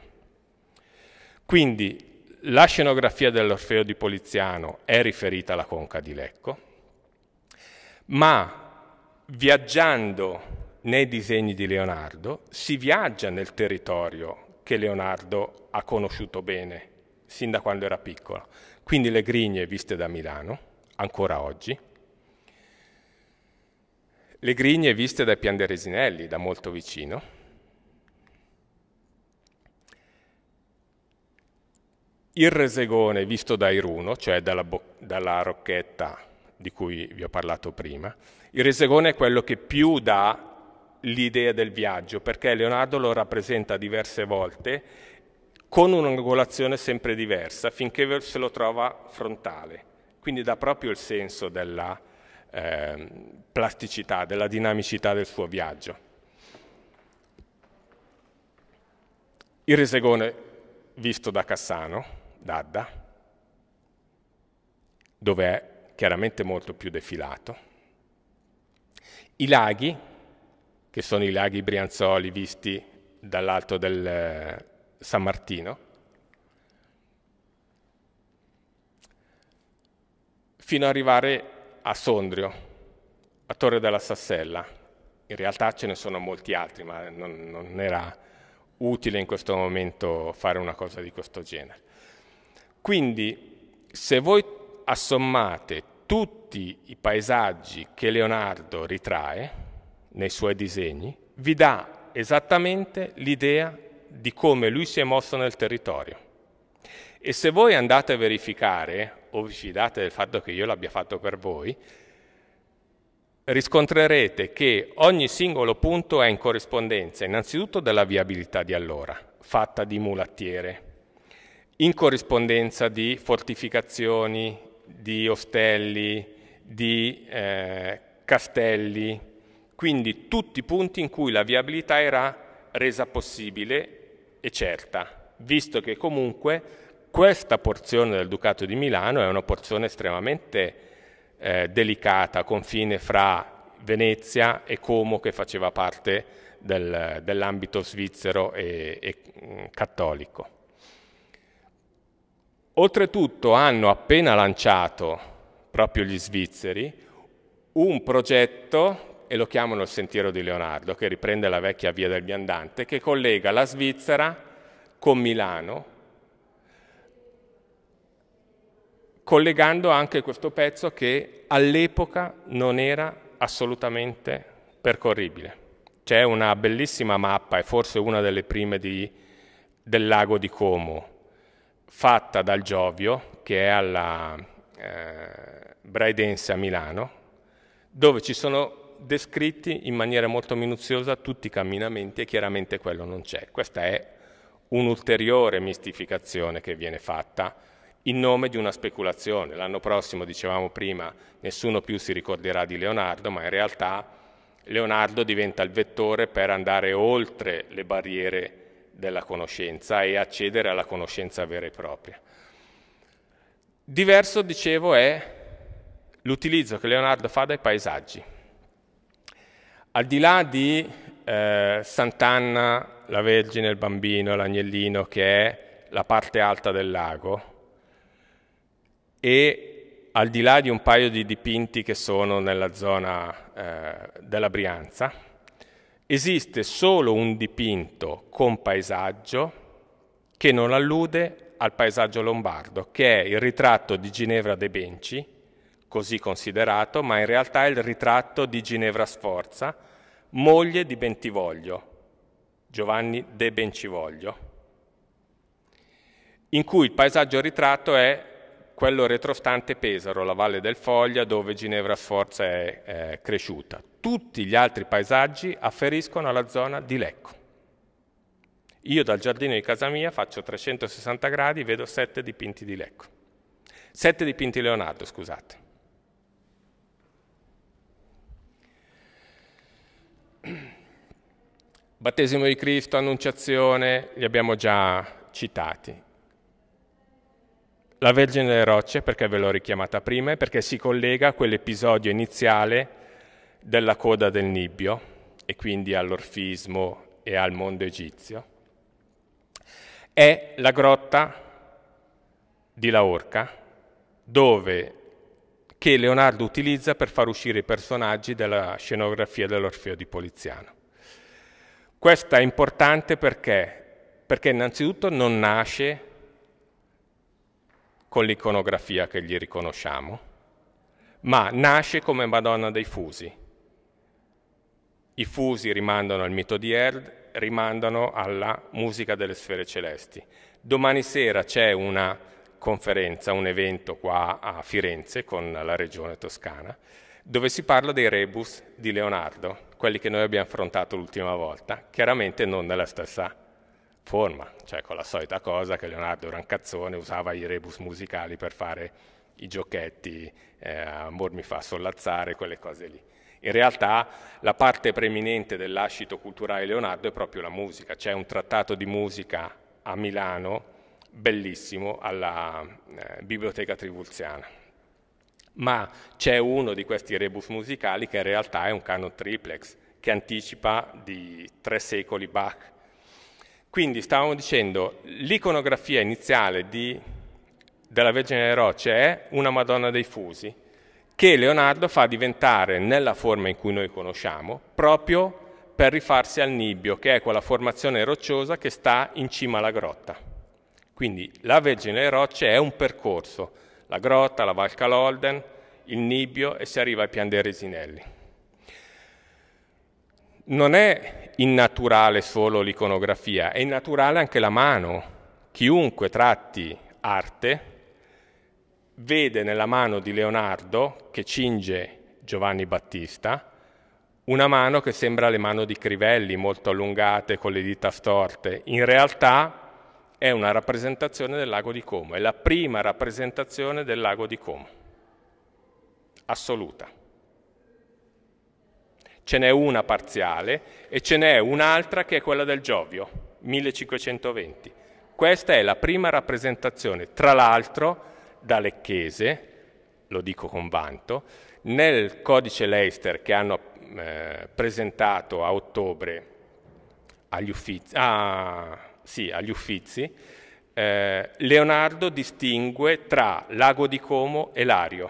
Quindi la scenografia dell'Orfeo di Poliziano è riferita alla conca di Lecco, ma viaggiando nei disegni di Leonardo si viaggia nel territorio che Leonardo ha conosciuto bene sin da quando era piccolo. Quindi le grigne viste da Milano, ancora oggi, le grigne viste dai Resinelli da molto vicino, il resegone visto da Iruno, cioè dalla, bo- dalla rocchetta di cui vi ho parlato prima, il resegone è quello che più dà l'idea del viaggio, perché Leonardo lo rappresenta diverse volte con un'angolazione sempre diversa finché se lo trova frontale. Quindi dà proprio il senso della eh, plasticità, della dinamicità del suo viaggio. Il resegone visto da Cassano, Dadda, dove è chiaramente molto più defilato. I laghi, che sono i laghi Brianzoli visti dall'alto del eh, San Martino, fino ad arrivare a Sondrio, a Torre della Sassella. In realtà ce ne sono molti altri, ma non, non era utile in questo momento fare una cosa di questo genere. Quindi se voi assommate tutti i paesaggi che Leonardo ritrae nei suoi disegni, vi dà esattamente l'idea di come lui si è mosso nel territorio. E se voi andate a verificare, o vi fidate del fatto che io l'abbia fatto per voi, riscontrerete che ogni singolo punto è in corrispondenza innanzitutto della viabilità di allora, fatta di mulattiere, in corrispondenza di fortificazioni, di ostelli, di eh, castelli, quindi tutti i punti in cui la viabilità era resa possibile e certa, visto che comunque questa porzione del Ducato di Milano è una porzione estremamente eh, delicata, confine fra Venezia e Como che faceva parte del, dell'ambito svizzero e, e mm, cattolico. Oltretutto hanno appena lanciato, proprio gli svizzeri, un progetto e lo chiamano il Sentiero di Leonardo, che riprende la vecchia via del Viandante, che collega la Svizzera con Milano, collegando anche questo pezzo che all'epoca non era assolutamente percorribile. C'è una bellissima mappa, è forse una delle prime di, del lago di Como, fatta dal Giovio, che è alla eh, Braidense a Milano, dove ci sono descritti in maniera molto minuziosa tutti i camminamenti e chiaramente quello non c'è. Questa è un'ulteriore mistificazione che viene fatta in nome di una speculazione. L'anno prossimo, dicevamo prima, nessuno più si ricorderà di Leonardo, ma in realtà Leonardo diventa il vettore per andare oltre le barriere della conoscenza e accedere alla conoscenza vera e propria. Diverso, dicevo, è l'utilizzo che Leonardo fa dai paesaggi. Al di là di eh, Sant'Anna, la Vergine, il bambino, l'agnellino, che è la parte alta del lago, e al di là di un paio di dipinti che sono nella zona eh, della Brianza, esiste solo un dipinto con paesaggio che non allude al paesaggio lombardo, che è il ritratto di Ginevra De Benci, così considerato, ma in realtà è il ritratto di Ginevra Sforza, moglie di Bentivoglio, Giovanni De Bencivoglio, in cui il paesaggio ritratto è quello retrostante Pesaro, la Valle del Foglia, dove Ginevra Sforza è eh, cresciuta. Tutti gli altri paesaggi afferiscono alla zona di Lecco. Io dal giardino di casa mia faccio 360 gradi, e vedo sette dipinti di Lecco. Sette dipinti Leonardo, scusate. Battesimo di Cristo, Annunciazione, li abbiamo già citati la Vergine delle Rocce, perché ve l'ho richiamata prima, e perché si collega a quell'episodio iniziale della coda del Nibbio e quindi all'orfismo e al mondo egizio. È la grotta di Laorca, dove, che Leonardo utilizza per far uscire i personaggi della scenografia dell'Orfeo di Poliziano. Questa è importante perché, perché innanzitutto non nasce con l'iconografia che gli riconosciamo, ma nasce come Madonna dei Fusi. I fusi rimandano al mito di Erd, rimandano alla musica delle sfere celesti. Domani sera c'è una conferenza, un evento qua a Firenze con la regione toscana, dove si parla dei rebus di Leonardo, quelli che noi abbiamo affrontato l'ultima volta, chiaramente non nella stessa forma, cioè con la solita cosa che Leonardo Rancazzone usava i rebus musicali per fare i giochetti, eh, amor mi fa sollazzare, quelle cose lì. In realtà la parte preeminente dell'ascito culturale Leonardo è proprio la musica, c'è un trattato di musica a Milano bellissimo alla eh, Biblioteca Trivulziana. Ma c'è uno di questi rebus musicali che in realtà è un canon triplex che anticipa di tre secoli Bach quindi stavamo dicendo, l'iconografia iniziale di, della Vergine delle Rocce è una Madonna dei Fusi, che Leonardo fa diventare nella forma in cui noi conosciamo, proprio per rifarsi al nibbio, che è quella formazione rocciosa che sta in cima alla grotta. Quindi la Vergine delle Rocce è un percorso, la grotta, la Val Calolden, il nibbio e si arriva ai Pian dei Resinelli non è innaturale solo l'iconografia, è innaturale anche la mano. Chiunque tratti arte vede nella mano di Leonardo, che cinge Giovanni Battista, una mano che sembra le mani di Crivelli, molto allungate, con le dita storte. In realtà è una rappresentazione del lago di Como, è la prima rappresentazione del lago di Como, assoluta ce n'è una parziale e ce n'è un'altra che è quella del Giovio, 1520. Questa è la prima rappresentazione, tra l'altro, da Lecchese, lo dico con vanto, nel codice Leicester che hanno eh, presentato a ottobre agli Uffizi, ah, sì, agli Uffizi eh, Leonardo distingue tra Lago di Como e Lario.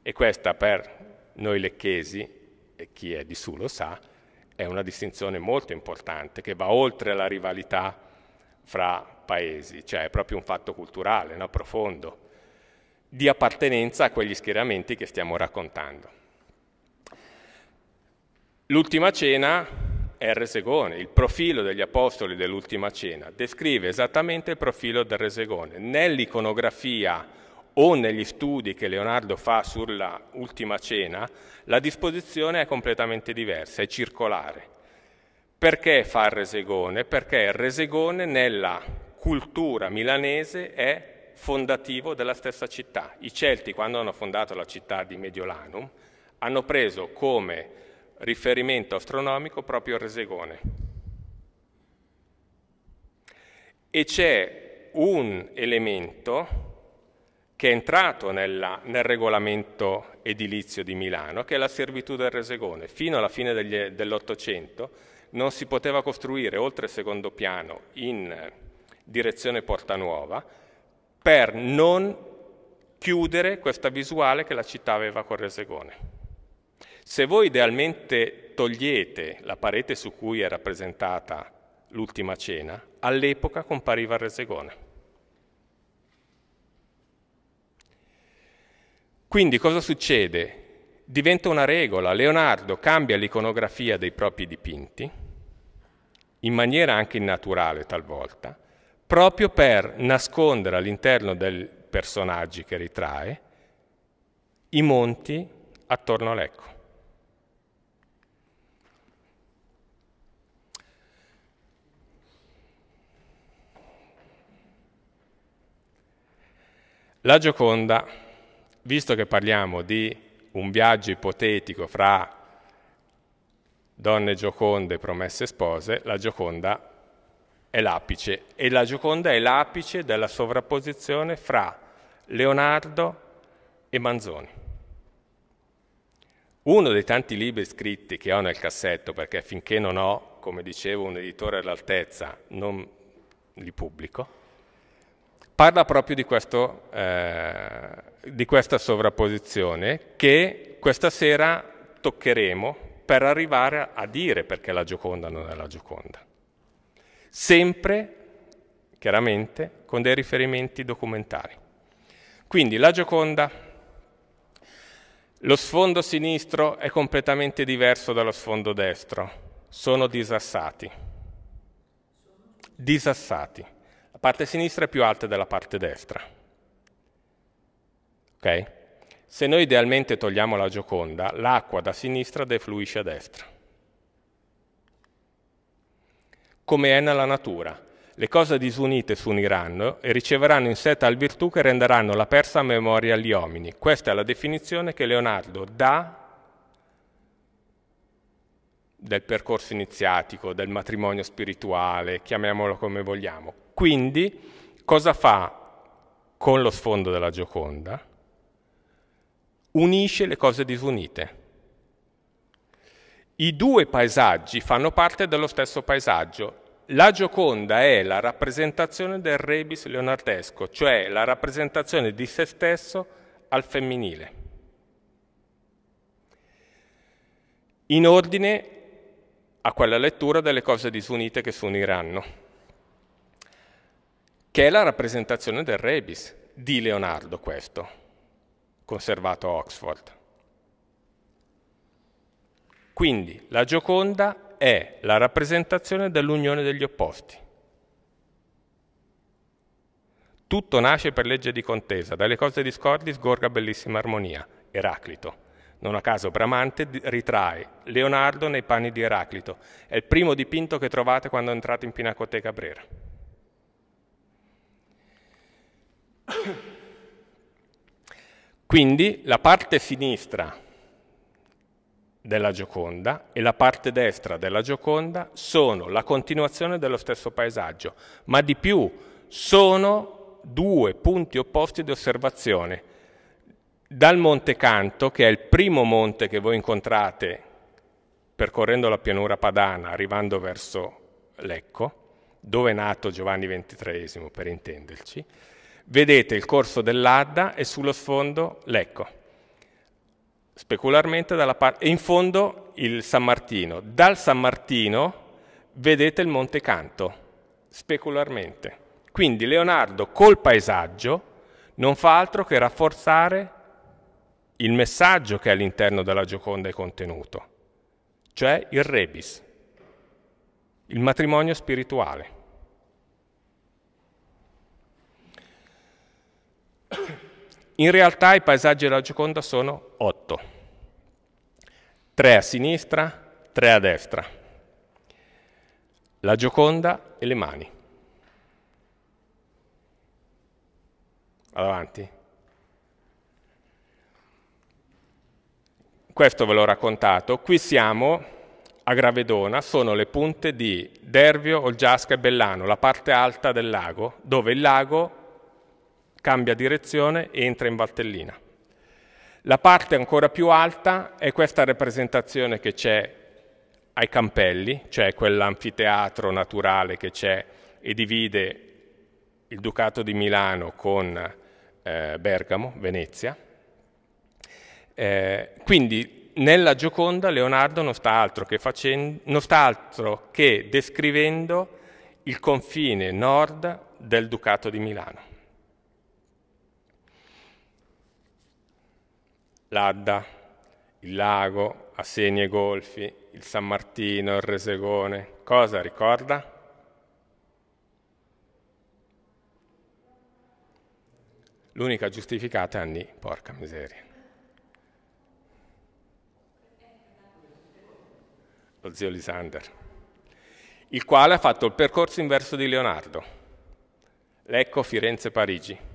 E questa per noi lecchesi, e chi è di su lo sa, è una distinzione molto importante che va oltre la rivalità fra paesi, cioè è proprio un fatto culturale, no? profondo, di appartenenza a quegli schieramenti che stiamo raccontando. L'ultima cena è resegone, il profilo degli apostoli dell'ultima cena descrive esattamente il profilo del resegone. Nell'iconografia o negli studi che Leonardo fa sulla Ultima Cena, la disposizione è completamente diversa, è circolare. Perché fa il resegone? Perché il resegone nella cultura milanese è fondativo della stessa città. I Celti, quando hanno fondato la città di Mediolanum, hanno preso come riferimento astronomico proprio il resegone. E c'è un elemento che è entrato nella, nel regolamento edilizio di Milano, che è la servitù del Resegone. Fino alla fine dell'Ottocento non si poteva costruire oltre il secondo piano in direzione Porta Nuova per non chiudere questa visuale che la città aveva con Resegone. Se voi idealmente togliete la parete su cui è rappresentata l'ultima cena, all'epoca compariva il Resegone. Quindi cosa succede? Diventa una regola, Leonardo cambia l'iconografia dei propri dipinti, in maniera anche innaturale talvolta, proprio per nascondere all'interno dei personaggi che ritrae i monti attorno a Lecco. La Gioconda visto che parliamo di un viaggio ipotetico fra donne gioconde, e promesse spose, la Gioconda è l'apice e la Gioconda è l'apice della sovrapposizione fra Leonardo e Manzoni. Uno dei tanti libri scritti che ho nel cassetto, perché finché non ho, come dicevo, un editore all'altezza, non li pubblico, parla proprio di questo eh, di questa sovrapposizione che questa sera toccheremo per arrivare a dire perché la Gioconda non è la Gioconda. Sempre, chiaramente, con dei riferimenti documentari. Quindi la Gioconda, lo sfondo sinistro è completamente diverso dallo sfondo destro, sono disassati. Disassati. La parte sinistra è più alta della parte destra. Okay? Se noi idealmente togliamo la Gioconda, l'acqua da sinistra defluisce a destra. Come è nella natura. Le cose disunite si uniranno e riceveranno in sé tal virtù che renderanno la persa memoria agli uomini. Questa è la definizione che Leonardo dà del percorso iniziatico, del matrimonio spirituale, chiamiamolo come vogliamo. Quindi, cosa fa con lo sfondo della Gioconda? unisce le cose disunite. I due paesaggi fanno parte dello stesso paesaggio. La Gioconda è la rappresentazione del rebis leonardesco, cioè la rappresentazione di se stesso al femminile. In ordine a quella lettura delle cose disunite che si uniranno, che è la rappresentazione del rebis di Leonardo questo conservato a Oxford. Quindi la Gioconda è la rappresentazione dell'unione degli opposti. Tutto nasce per legge di contesa, dalle cose discordi sgorga bellissima armonia, Eraclito. Non a caso Bramante ritrae Leonardo nei panni di Eraclito, è il primo dipinto che trovate quando entrate in Pinacoteca Brera. Quindi la parte sinistra della Gioconda e la parte destra della Gioconda sono la continuazione dello stesso paesaggio, ma di più sono due punti opposti di osservazione. Dal Monte Canto, che è il primo monte che voi incontrate percorrendo la pianura padana, arrivando verso Lecco, dove è nato Giovanni XXIII per intenderci, Vedete il corso dell'Adda e sullo sfondo l'Ecco, specularmente dalla parte, e in fondo il San Martino. Dal San Martino vedete il Monte Canto, specularmente. Quindi Leonardo col paesaggio non fa altro che rafforzare il messaggio che all'interno della Gioconda è contenuto, cioè il rebis, il matrimonio spirituale. In realtà i paesaggi della Gioconda sono otto. Tre a sinistra, tre a destra. La Gioconda e le mani. avanti. Questo ve l'ho raccontato. Qui siamo a Gravedona, sono le punte di Dervio, Olgiasca e Bellano, la parte alta del lago, dove il lago cambia direzione e entra in Valtellina. La parte ancora più alta è questa rappresentazione che c'è ai Campelli, cioè quell'anfiteatro naturale che c'è e divide il Ducato di Milano con eh, Bergamo, Venezia. Eh, quindi nella Gioconda Leonardo non sta altro che, facendo, non sta altro che descrivendo il confine nord del Ducato di Milano. l'Adda, il lago, Asseni e Golfi, il San Martino, il Resegone. Cosa ricorda? L'unica giustificata è Anni, porca miseria. Lo zio Lisander, il quale ha fatto il percorso inverso di Leonardo, Lecco, Firenze, Parigi.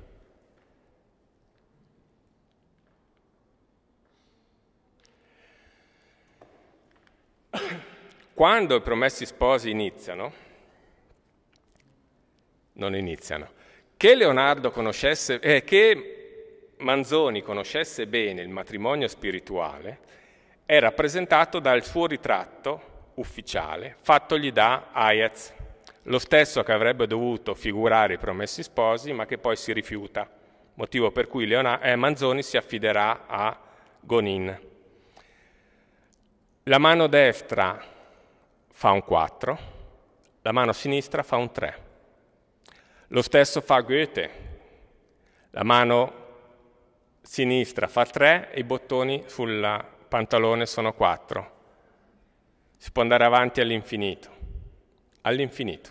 Quando i promessi sposi iniziano, non iniziano, che Leonardo conoscesse, eh, che Manzoni conoscesse bene il matrimonio spirituale è rappresentato dal suo ritratto ufficiale fattogli da Hayez, lo stesso che avrebbe dovuto figurare i promessi sposi ma che poi si rifiuta, motivo per cui Leonardo, eh, Manzoni si affiderà a Gonin. La mano destra fa un 4, la mano sinistra fa un 3. Lo stesso fa Goethe, la mano sinistra fa 3 e i bottoni sul pantalone sono 4. Si può andare avanti all'infinito, all'infinito.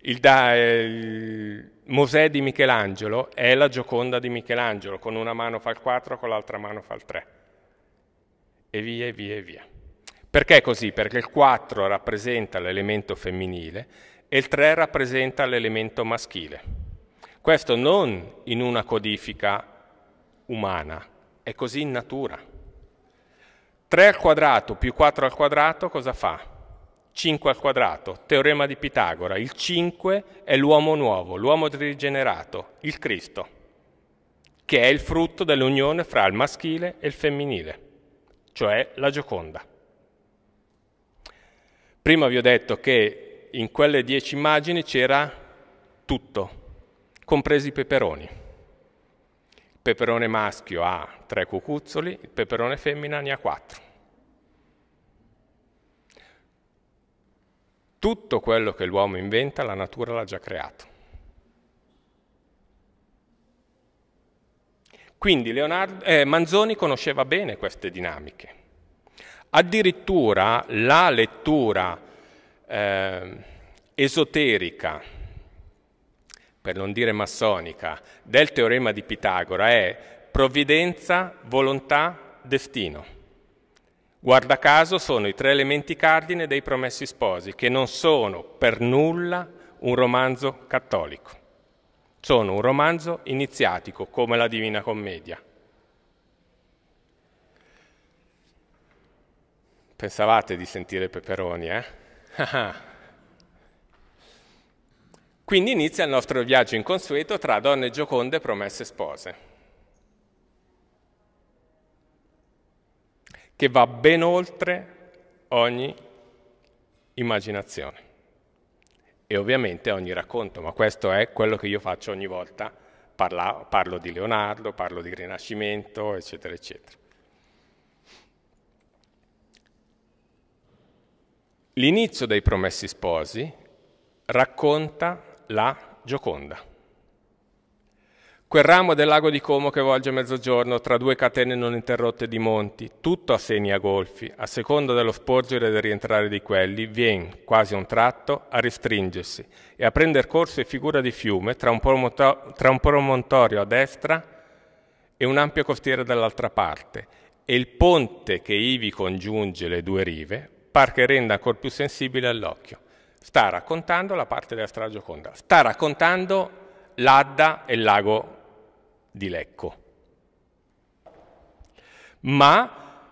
Il, da, il Mosè di Michelangelo è la Gioconda di Michelangelo, con una mano fa il 4, con l'altra mano fa il 3. E via, e via, e via. Perché così? Perché il 4 rappresenta l'elemento femminile e il 3 rappresenta l'elemento maschile. Questo non in una codifica umana, è così in natura. 3 al quadrato più 4 al quadrato cosa fa? 5 al quadrato, teorema di Pitagora. Il 5 è l'uomo nuovo, l'uomo rigenerato, il Cristo, che è il frutto dell'unione fra il maschile e il femminile, cioè la Gioconda. Prima vi ho detto che in quelle dieci immagini c'era tutto, compresi i peperoni. Il peperone maschio ha tre cucuzzoli, il peperone femmina ne ha quattro. Tutto quello che l'uomo inventa la natura l'ha già creato. Quindi Leonardo, eh, Manzoni conosceva bene queste dinamiche Addirittura la lettura eh, esoterica, per non dire massonica, del teorema di Pitagora è provvidenza, volontà, destino. Guarda caso sono i tre elementi cardine dei Promessi Sposi, che non sono per nulla un romanzo cattolico. Sono un romanzo iniziatico, come la Divina Commedia. Pensavate di sentire peperoni, eh? Quindi inizia il nostro viaggio inconsueto tra donne gioconde, e promesse spose. che va ben oltre ogni immaginazione e ovviamente ogni racconto, ma questo è quello che io faccio ogni volta, Parla, parlo di Leonardo, parlo di Rinascimento, eccetera, eccetera. L'inizio dei Promessi Sposi racconta la Gioconda. Quel ramo del lago di Como che volge mezzogiorno tra due catene non interrotte di monti, tutto a seni a golfi, a seconda dello sporgere e del rientrare di quelli, viene quasi a un tratto, a restringersi e a prender corso e figura di fiume tra un, tra un promontorio a destra e un'ampia costiera dall'altra parte, e il ponte che ivi congiunge le due rive par che renda ancora più sensibile all'occhio. Sta raccontando la parte della strada Gioconda, sta raccontando l'Adda e il lago di Lecco. Ma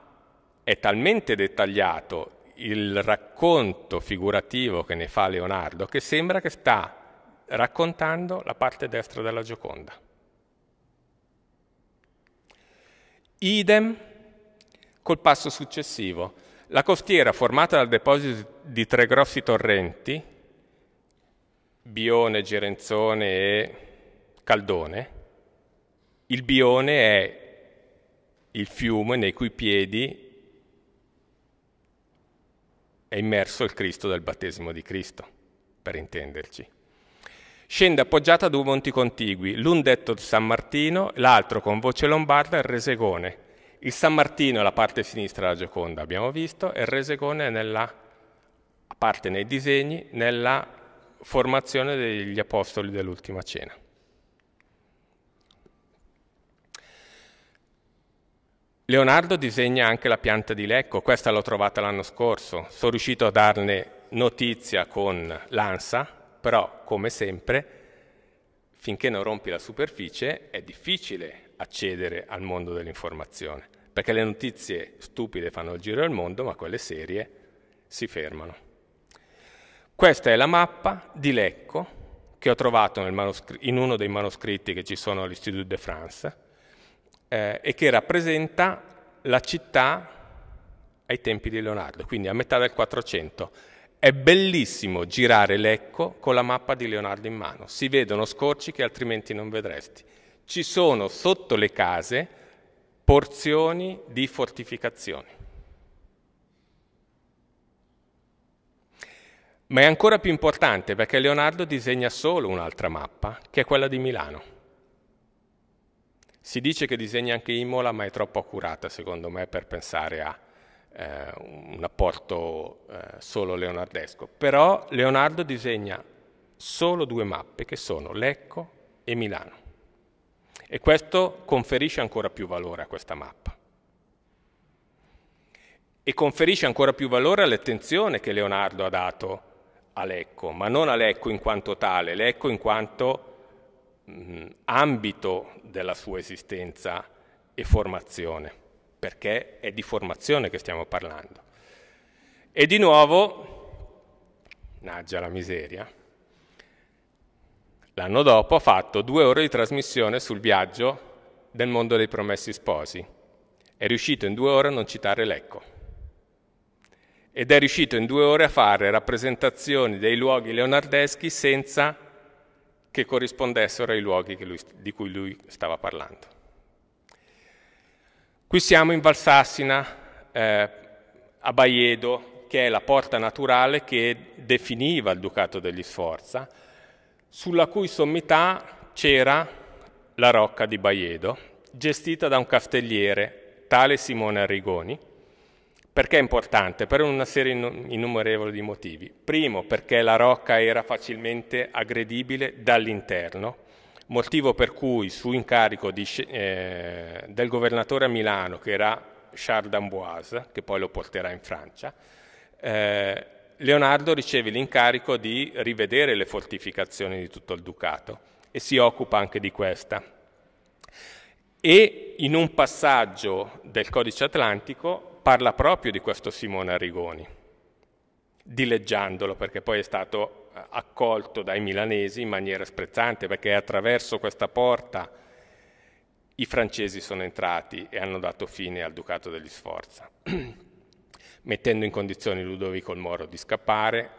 è talmente dettagliato il racconto figurativo che ne fa Leonardo che sembra che sta raccontando la parte destra della Gioconda. Idem col passo successivo. La costiera formata dal deposito di tre grossi torrenti, Bione, Gerenzone e Caldone, il Bione è il fiume nei cui piedi è immerso il Cristo del battesimo di Cristo, per intenderci. Scende appoggiata a due monti contigui, l'un detto San Martino, l'altro con voce lombarda il Resegone, il San Martino è la parte sinistra della Gioconda, abbiamo visto, e il Resegone è nella parte nei disegni, nella formazione degli apostoli dell'ultima cena. Leonardo disegna anche la pianta di Lecco, questa l'ho trovata l'anno scorso, sono riuscito a darne notizia con l'ANSA, però come sempre finché non rompi la superficie è difficile accedere al mondo dell'informazione perché le notizie stupide fanno il giro del mondo, ma quelle serie si fermano. Questa è la mappa di Lecco che ho trovato manoscr- in uno dei manoscritti che ci sono all'Institut de France eh, e che rappresenta la città ai tempi di Leonardo, quindi a metà del 400. È bellissimo girare Lecco con la mappa di Leonardo in mano, si vedono scorci che altrimenti non vedresti. Ci sono sotto le case porzioni di fortificazioni. Ma è ancora più importante perché Leonardo disegna solo un'altra mappa, che è quella di Milano. Si dice che disegna anche Imola, ma è troppo accurata, secondo me, per pensare a eh, un apporto eh, solo leonardesco. Però Leonardo disegna solo due mappe, che sono Lecco e Milano. E questo conferisce ancora più valore a questa mappa. E conferisce ancora più valore all'attenzione che Leonardo ha dato a Lecco, ma non a Lecco in quanto tale, Lecco in quanto mh, mm, ambito della sua esistenza e formazione, perché è di formazione che stiamo parlando. E di nuovo, naggia la miseria, L'anno dopo ha fatto due ore di trasmissione sul viaggio del mondo dei promessi sposi. È riuscito in due ore a non citare Lecco. Ed è riuscito in due ore a fare rappresentazioni dei luoghi leonardeschi senza che corrispondessero ai luoghi lui, di cui lui stava parlando. Qui siamo in Valsassina, eh, a Baiedo, che è la porta naturale che definiva il Ducato degli Sforza, sulla cui sommità c'era la rocca di Baiedo, gestita da un castelliere, tale Simone Arrigoni. Perché è importante? Per una serie innumerevole di motivi. Primo, perché la rocca era facilmente aggredibile dall'interno, motivo per cui su incarico di, eh, del governatore a Milano, che era Charles d'Amboise, che poi lo porterà in Francia, eh, Leonardo riceve l'incarico di rivedere le fortificazioni di tutto il ducato e si occupa anche di questa. E in un passaggio del Codice Atlantico parla proprio di questo Simone Arrigoni, dileggiandolo perché poi è stato eh, accolto dai milanesi in maniera sprezzante perché attraverso questa porta i francesi sono entrati e hanno dato fine al Ducato degli Sforza. mettendo in condizione Ludovico il Moro di scappare,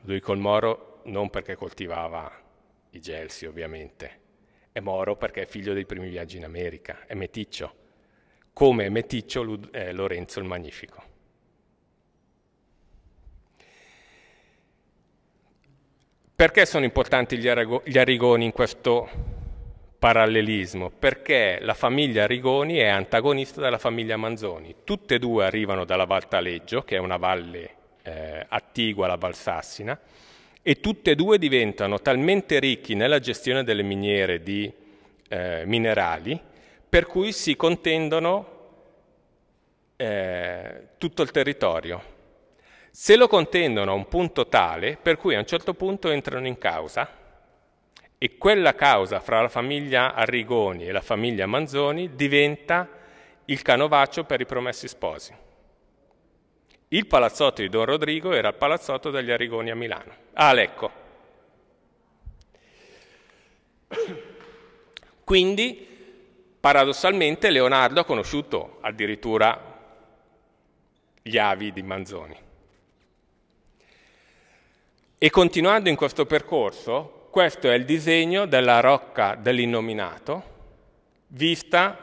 Ludovico il Moro non perché coltivava i gelsi ovviamente, è Moro perché è figlio dei primi viaggi in America, è meticcio, come è meticcio Lud- eh, Lorenzo il Magnifico. Perché sono importanti gli, aragoni in questo parallelismo perché la famiglia Rigoni è antagonista della famiglia Manzoni. Tutte e due arrivano dalla Valtaleggio, che è una valle eh, attigua alla Valsassina, e tutte e due diventano talmente ricchi nella gestione delle miniere di eh, minerali per cui si contendono eh, tutto il territorio. Se lo contendono a un punto tale per cui a un certo punto entrano in causa, e quella causa fra la famiglia Arrigoni e la famiglia Manzoni diventa il canovaccio per i promessi sposi. Il palazzotto di Don Rodrigo era il palazzotto degli Arrigoni a Milano, ah, ecco. Quindi, paradossalmente, Leonardo ha conosciuto addirittura gli avi di Manzoni. E continuando in questo percorso, questo è il disegno della rocca dell'innominato, vista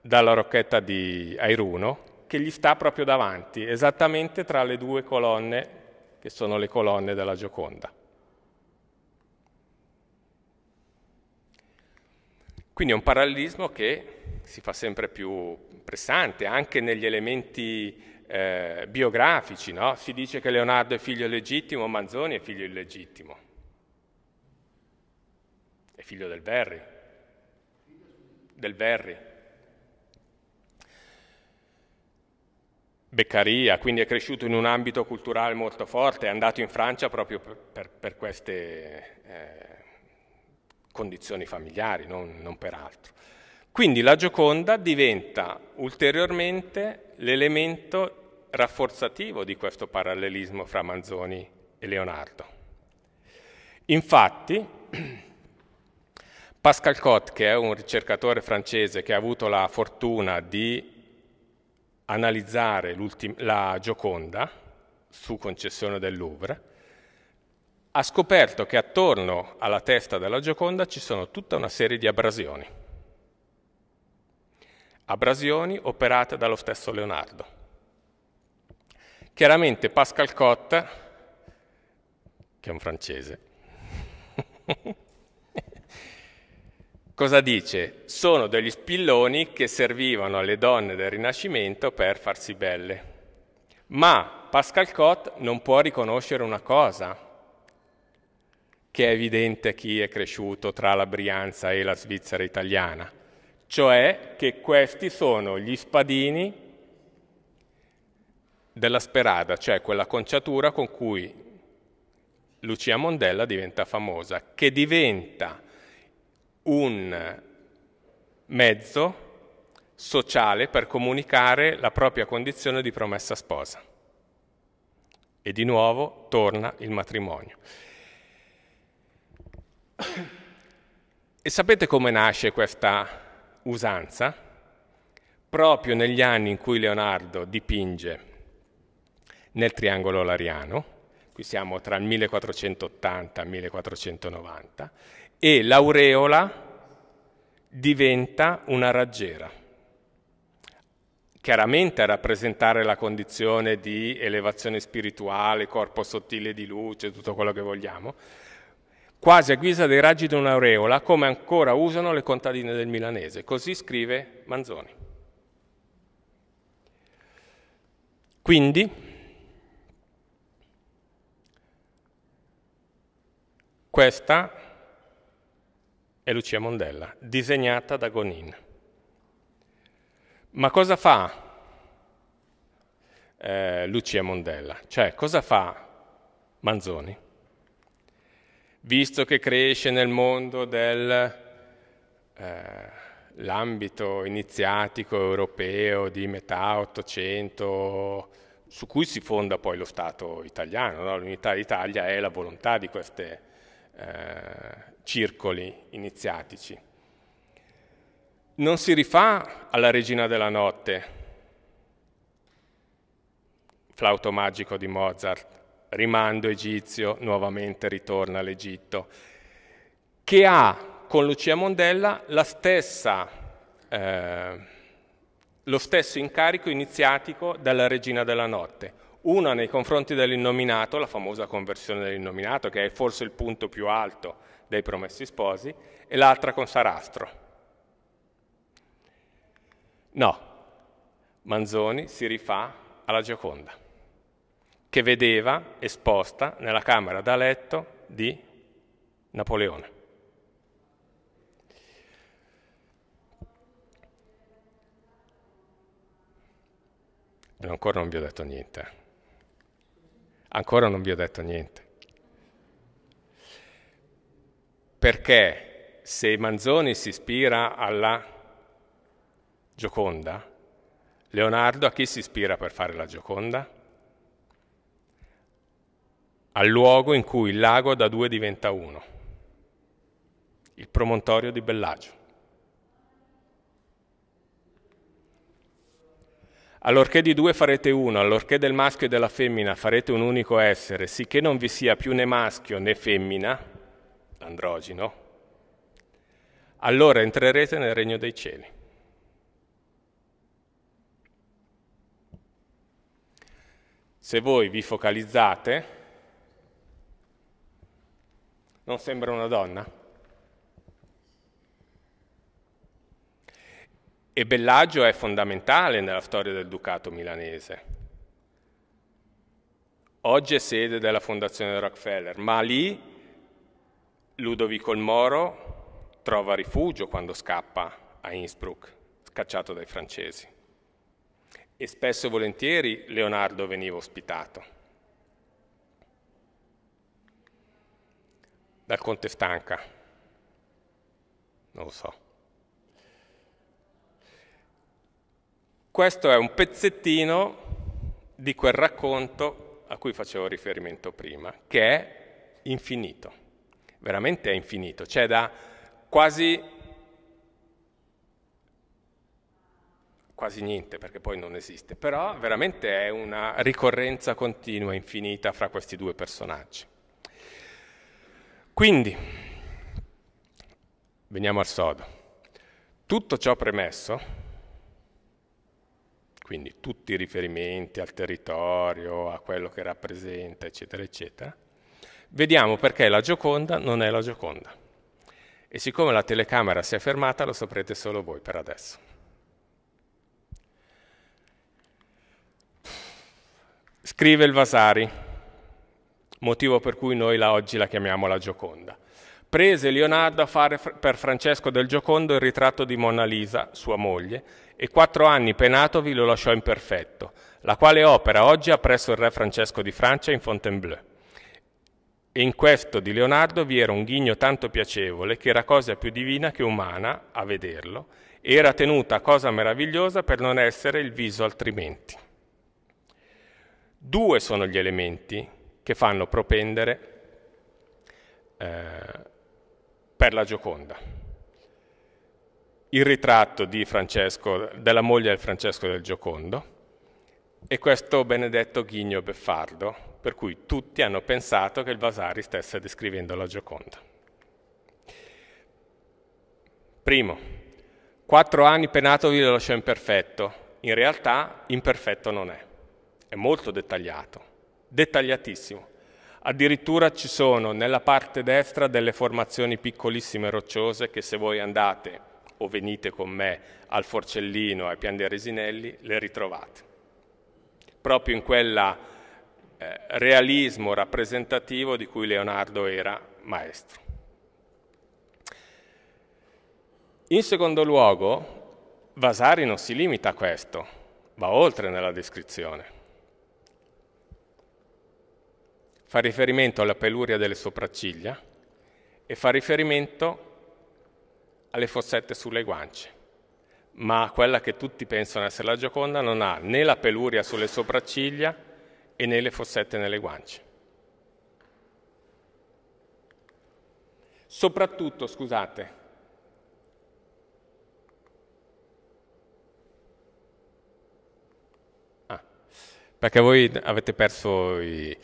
dalla rocchetta di Airuno, che gli sta proprio davanti, esattamente tra le due colonne che sono le colonne della Gioconda. Quindi è un parallelismo che si fa sempre più pressante, anche negli elementi eh, biografici. No? Si dice che Leonardo è figlio legittimo, Manzoni è figlio illegittimo figlio del Verri. Del Verri. Beccaria, quindi è cresciuto in un ambito culturale molto forte, è andato in Francia proprio per, per, queste eh, condizioni familiari, non, non per altro. Quindi la Gioconda diventa ulteriormente l'elemento rafforzativo di questo parallelismo fra Manzoni e Leonardo. Infatti, Pascal Cotte, che è un ricercatore francese che ha avuto la fortuna di analizzare la Gioconda su concessione del Louvre, ha scoperto che attorno alla testa della Gioconda ci sono tutta una serie di abrasioni. Abrasioni operate dallo stesso Leonardo. Chiaramente Pascal Cotte, che è un francese, Cosa dice? Sono degli spilloni che servivano alle donne del Rinascimento per farsi belle. Ma Pascal Cott non può riconoscere una cosa, che è evidente a chi è cresciuto tra la Brianza e la Svizzera italiana, cioè che questi sono gli spadini della sperada, cioè quella conciatura con cui Lucia Mondella diventa famosa, che diventa un mezzo sociale per comunicare la propria condizione di promessa sposa. E di nuovo torna il matrimonio. E sapete come nasce questa usanza? Proprio negli anni in cui Leonardo dipinge nel triangolo lariano, qui siamo tra il 1480 e il 1490, e l'aureola diventa una raggiera. Chiaramente a rappresentare la condizione di elevazione spirituale, corpo sottile di luce, tutto quello che vogliamo, quasi a guisa dei raggi di un'aureola, come ancora usano le contadine del milanese. Così scrive Manzoni. Quindi, questa è Lucia Mondella, disegnata da Gonin. Ma cosa fa eh, Lucia Mondella? Cioè, cosa fa Manzoni? Visto che cresce nel mondo dell'ambito eh, iniziatico europeo di metà Ottocento, su cui si fonda poi lo Stato italiano, no? l'unità d'Italia è la volontà di queste eh, circoli iniziatici. Non si rifà alla regina della notte, flauto magico di Mozart, rimando egizio, nuovamente ritorna all'Egitto, che ha con Lucia Mondella stessa, eh, lo stesso incarico iniziatico della regina della notte, una nei confronti dell'innominato, la famosa conversione dell'innominato, che è forse il punto più alto dei Promessi Sposi, e l'altra con Sarastro. No, Manzoni si rifà alla Gioconda, che vedeva esposta nella camera da letto di Napoleone. E ancora non vi ho detto niente. Ancora non vi ho detto niente. Perché se Manzoni si ispira alla Gioconda, Leonardo a chi si ispira per fare la Gioconda? Al luogo in cui il lago da due diventa uno, il promontorio di Bellagio. Allorché di due farete uno, allorché del maschio e della femmina farete un unico essere, sicché non vi sia più né maschio né femmina, androgino, allora entrerete nel regno dei cieli. Se voi vi focalizzate, non sembra una donna? E Bellagio è fondamentale nella storia del Ducato milanese. Oggi è sede della Fondazione Rockefeller, ma lì Ludovico il Moro trova rifugio quando scappa a Innsbruck, scacciato dai francesi. E spesso e volentieri Leonardo veniva ospitato. Dal Conte Stanca, non lo so. Questo è un pezzettino di quel racconto a cui facevo riferimento prima, che è infinito veramente è infinito. C'è cioè da quasi, quasi niente, perché poi non esiste, però veramente è una ricorrenza continua, infinita fra questi due personaggi. Quindi, veniamo al sodo. Tutto ciò premesso, quindi tutti i riferimenti al territorio, a quello che rappresenta, eccetera, eccetera, Vediamo perché la Gioconda non è la Gioconda. E siccome la telecamera si è fermata, lo saprete solo voi per adesso. Scrive il Vasari, motivo per cui noi la oggi la chiamiamo la Gioconda. Prese Leonardo a fare per Francesco del Giocondo il ritratto di Mona Lisa, sua moglie, e quattro anni penatovi lo lasciò imperfetto, la quale opera oggi ha presso il re Francesco di Francia in Fontainebleau. E in questo di Leonardo vi era un ghigno tanto piacevole che era cosa più divina che umana a vederlo, e era tenuta cosa meravigliosa per non essere il viso altrimenti. Due sono gli elementi che fanno propendere eh, per la Gioconda. Il ritratto Francesco, della moglie del Francesco del Giocondo, e questo benedetto ghigno beffardo, per cui tutti hanno pensato che il Vasari stesse descrivendo la Gioconda. Primo, quattro anni penatovi lo scemo imperfetto. In realtà imperfetto non è, è molto dettagliato, dettagliatissimo. Addirittura ci sono nella parte destra delle formazioni piccolissime rocciose che se voi andate o venite con me al Forcellino ai Pian dei Resinelli le ritrovate proprio in quel eh, realismo rappresentativo di cui Leonardo era maestro. In secondo luogo, Vasari non si limita a questo, va oltre nella descrizione. Fa riferimento alla peluria delle sopracciglia e fa riferimento alle fossette sulle guance ma quella che tutti pensano essere la Gioconda non ha né la peluria sulle sopracciglia e né le fossette nelle guance. Soprattutto, scusate, ah, perché voi avete perso i...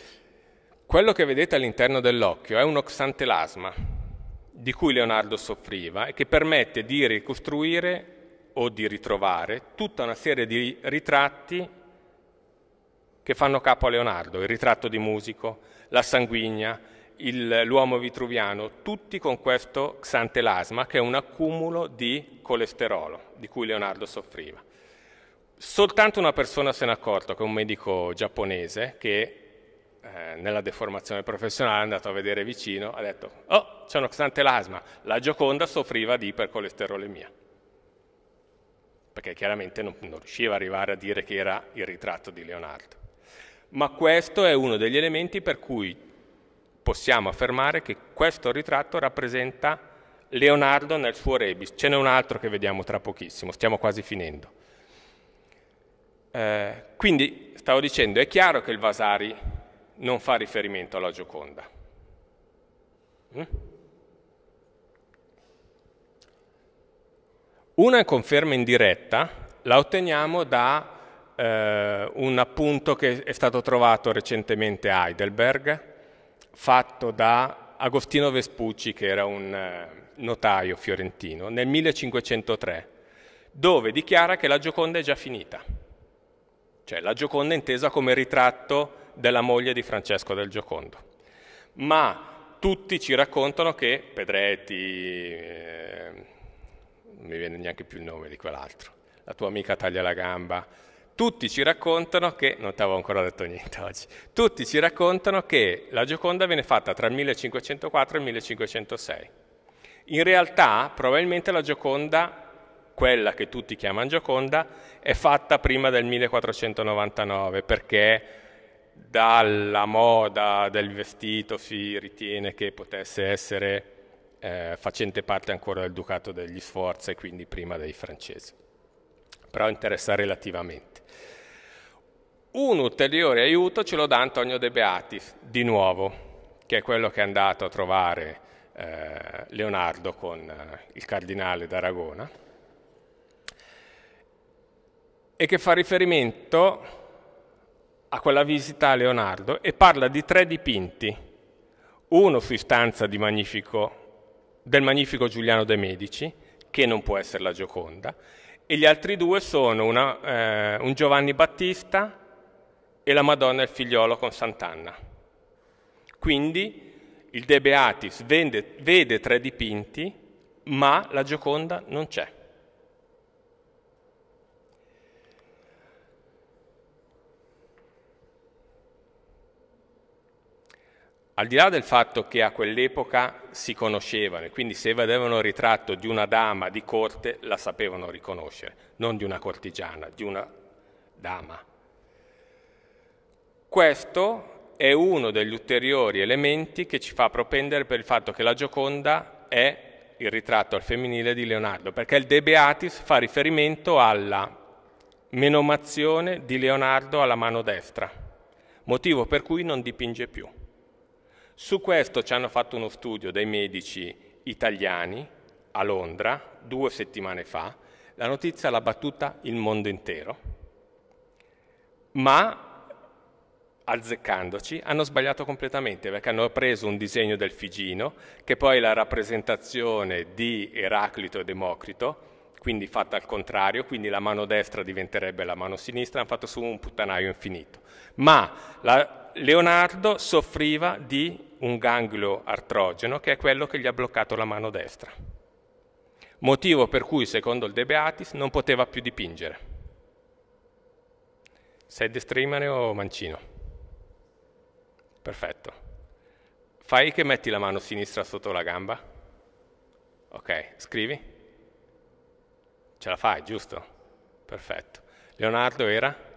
Quello che vedete all'interno dell'occhio è un oxantelasma di cui Leonardo soffriva e che permette di ricostruire o di ritrovare tutta una serie di ritratti che fanno capo a Leonardo, il ritratto di Musico, la sanguigna, il, l'uomo vitruviano, tutti con questo xantelasma che è un accumulo di colesterolo di cui Leonardo soffriva. Soltanto una persona se n'è accorta, che è un medico giapponese che eh, nella deformazione professionale è andato a vedere vicino, ha detto, oh, c'è uno xantelasma, la Gioconda soffriva di ipercolesterolemia perché chiaramente non, non riusciva a arrivare a dire che era il ritratto di Leonardo. Ma questo è uno degli elementi per cui possiamo affermare che questo ritratto rappresenta Leonardo nel suo rebis. Ce n'è un altro che vediamo tra pochissimo, stiamo quasi finendo. Eh, quindi, stavo dicendo, è chiaro che il Vasari non fa riferimento alla Gioconda. Mm? Una conferma indiretta la otteniamo da eh, un appunto che è stato trovato recentemente a Heidelberg, fatto da Agostino Vespucci, che era un eh, notaio fiorentino, nel 1503, dove dichiara che la Gioconda è già finita, cioè la Gioconda è intesa come ritratto della moglie di Francesco del Giocondo. Ma tutti ci raccontano che Pedretti, eh, mi viene neanche più il nome di quell'altro, la tua amica taglia la gamba, tutti ci raccontano che, non ti avevo ancora detto niente oggi, tutti ci raccontano che la Gioconda viene fatta tra il 1504 e il 1506. In realtà probabilmente la Gioconda, quella che tutti chiamano Gioconda, è fatta prima del 1499 perché dalla moda del vestito si ritiene che potesse essere eh, facente parte ancora del Ducato degli Sforza e quindi prima dei francesi. Però interessa relativamente. Un ulteriore aiuto ce lo dà Antonio De Beatis, di nuovo, che è quello che è andato a trovare eh, Leonardo con eh, il cardinale d'Aragona, e che fa riferimento a quella visita a Leonardo e parla di tre dipinti, uno su istanza di Magnifico del magnifico Giuliano de' Medici, che non può essere la Gioconda, e gli altri due sono una, eh, un Giovanni Battista e la Madonna e il figliolo con Sant'Anna. Quindi il De Beatis vende, vede tre dipinti, ma la Gioconda non c'è. al di là del fatto che a quell'epoca si conoscevano e quindi se vedevano il ritratto di una dama di corte la sapevano riconoscere, non di una cortigiana, di una dama. Questo è uno degli ulteriori elementi che ci fa propendere per il fatto che la Gioconda è il ritratto al femminile di Leonardo, perché il De Beatis fa riferimento alla menomazione di Leonardo alla mano destra, motivo per cui non dipinge più. Su questo ci hanno fatto uno studio dei medici italiani a Londra due settimane fa. La notizia l'ha battuta il mondo intero, ma azzeccandoci hanno sbagliato completamente perché hanno preso un disegno del Figino che poi è la rappresentazione di Eraclito e Democrito quindi fatta al contrario, quindi la mano destra diventerebbe la mano sinistra, hanno fatto su un puttanaio infinito. Ma la Leonardo soffriva di un ganglio artrogeno che è quello che gli ha bloccato la mano destra, motivo per cui, secondo il De Beatis, non poteva più dipingere. Sei destrimane o mancino? Perfetto. Fai che metti la mano sinistra sotto la gamba. Ok, scrivi. Ce la fai, giusto? Perfetto. Leonardo era?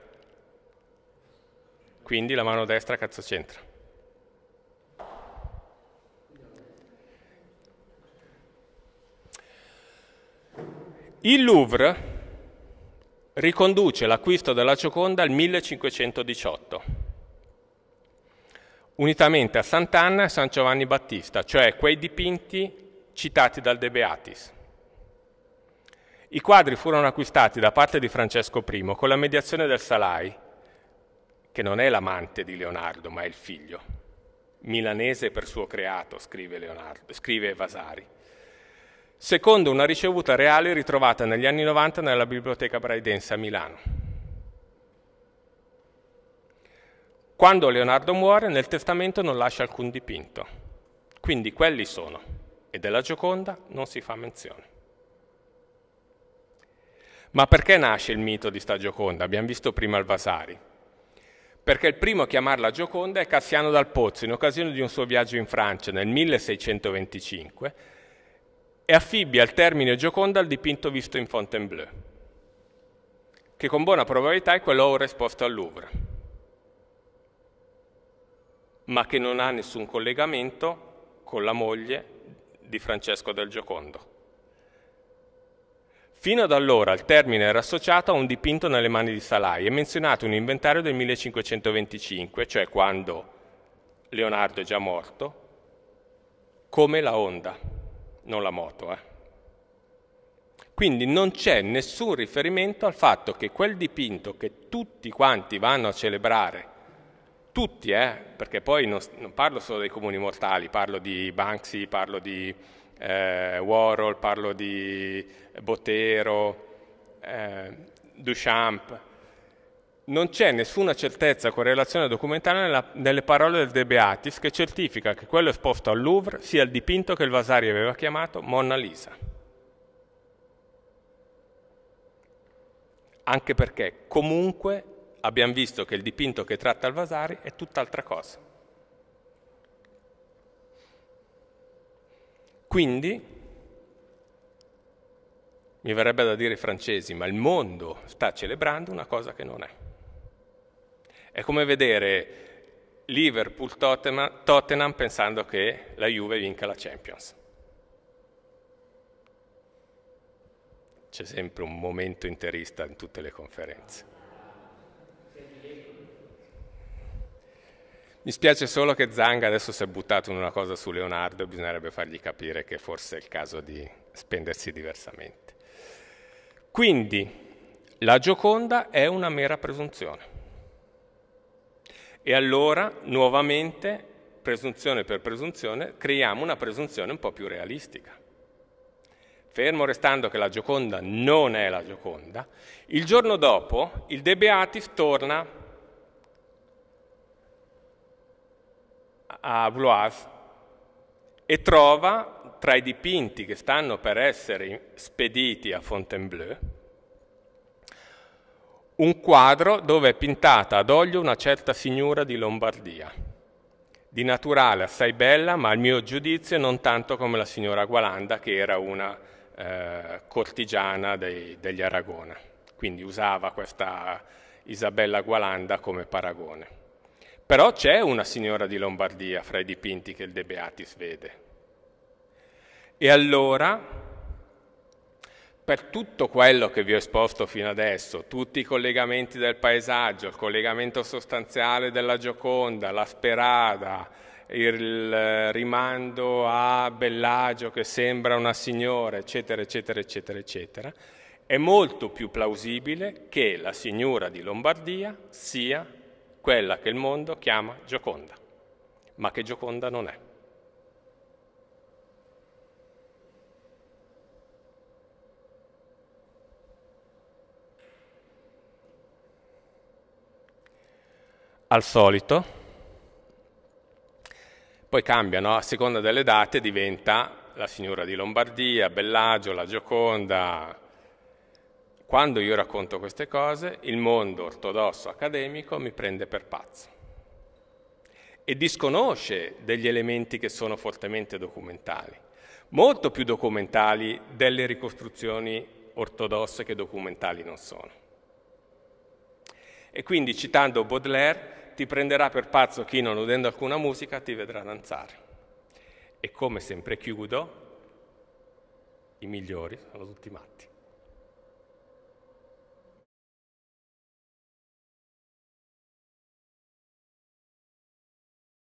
Quindi la mano destra cazzo c'entra? Il Louvre riconduce l'acquisto della Gioconda al 1518, unitamente a Sant'Anna e San Giovanni Battista, cioè quei dipinti citati dal De Beatis. I quadri furono acquistati da parte di Francesco I con la mediazione del Salai, che non è l'amante di Leonardo, ma è il figlio. Milanese per suo creato, scrive, Leonardo, scrive Vasari. Secondo una ricevuta reale ritrovata negli anni 90 nella biblioteca braidense a Milano. Quando Leonardo muore, nel testamento non lascia alcun dipinto. Quindi quelli sono, e della Gioconda non si fa menzione. Ma perché nasce il mito di sta Gioconda? Abbiamo visto prima il Vasari perché il primo a chiamarla Gioconda è Cassiano dal Pozzo in occasione di un suo viaggio in Francia nel 1625 e affibbia il termine Gioconda al dipinto visto in Fontainebleau, che con buona probabilità è quello ora esposto al Louvre, ma che non ha nessun collegamento con la moglie di Francesco del Giocondo. Fino ad allora il termine era associato a un dipinto nelle mani di Salai e menzionato in un inventario del 1525, cioè quando Leonardo è già morto, come la onda, non la moto. Eh. Quindi non c'è nessun riferimento al fatto che quel dipinto che tutti quanti vanno a celebrare, tutti, eh, perché poi non, non parlo solo dei comuni mortali, parlo di Banksy, parlo di eh, Warhol, parlo di Botero, eh, Duchamp. Non c'è nessuna certezza correlazione documentale nella, nelle parole del De Beatis che certifica che quello esposto al Louvre sia il dipinto che il Vasari aveva chiamato Mona Lisa. Anche perché comunque abbiamo visto che il dipinto che tratta il Vasari è tutt'altra cosa. Quindi, mi verrebbe da dire i francesi, ma il mondo sta celebrando una cosa che non è. È come vedere Liverpool-Tottenham pensando che la Juve vinca la Champions. C'è sempre un momento interista in tutte le conferenze. Mi spiace solo che Zanga adesso si è buttato in una cosa su Leonardo, bisognerebbe fargli capire che forse è il caso di spendersi diversamente. Quindi, la Gioconda è una mera presunzione. E allora, nuovamente, presunzione per presunzione, creiamo una presunzione un po' più realistica. Fermo restando che la Gioconda non è la Gioconda, il giorno dopo il De Beatis torna a Blois e trova tra i dipinti che stanno per essere spediti a Fontainebleau un quadro dove è pintata ad olio una certa signora di Lombardia, di naturale assai bella, ma al mio giudizio non tanto come la signora Gualanda, che era una eh, cortigiana dei, degli Aragona. Quindi usava questa Isabella Gualanda come paragone. Però c'è una signora di Lombardia fra i dipinti che il De Beatis vede. E allora, per tutto quello che vi ho esposto fino adesso, tutti i collegamenti del paesaggio, il collegamento sostanziale della Gioconda, la Sperada, il rimando a Bellagio che sembra una signora, eccetera, eccetera, eccetera, eccetera, è molto più plausibile che la signora di Lombardia sia quella che il mondo chiama Gioconda, ma che Gioconda non è. Al solito, poi cambiano, a seconda delle date diventa la signora di Lombardia, Bellagio, la Gioconda, quando io racconto queste cose, il mondo ortodosso accademico mi prende per pazzo e disconosce degli elementi che sono fortemente documentali, molto più documentali delle ricostruzioni ortodosse che documentali non sono. E quindi citando Baudelaire, ti prenderà per pazzo chi non udendo alcuna musica ti vedrà danzare. E come sempre chiudo, i migliori sono tutti matti.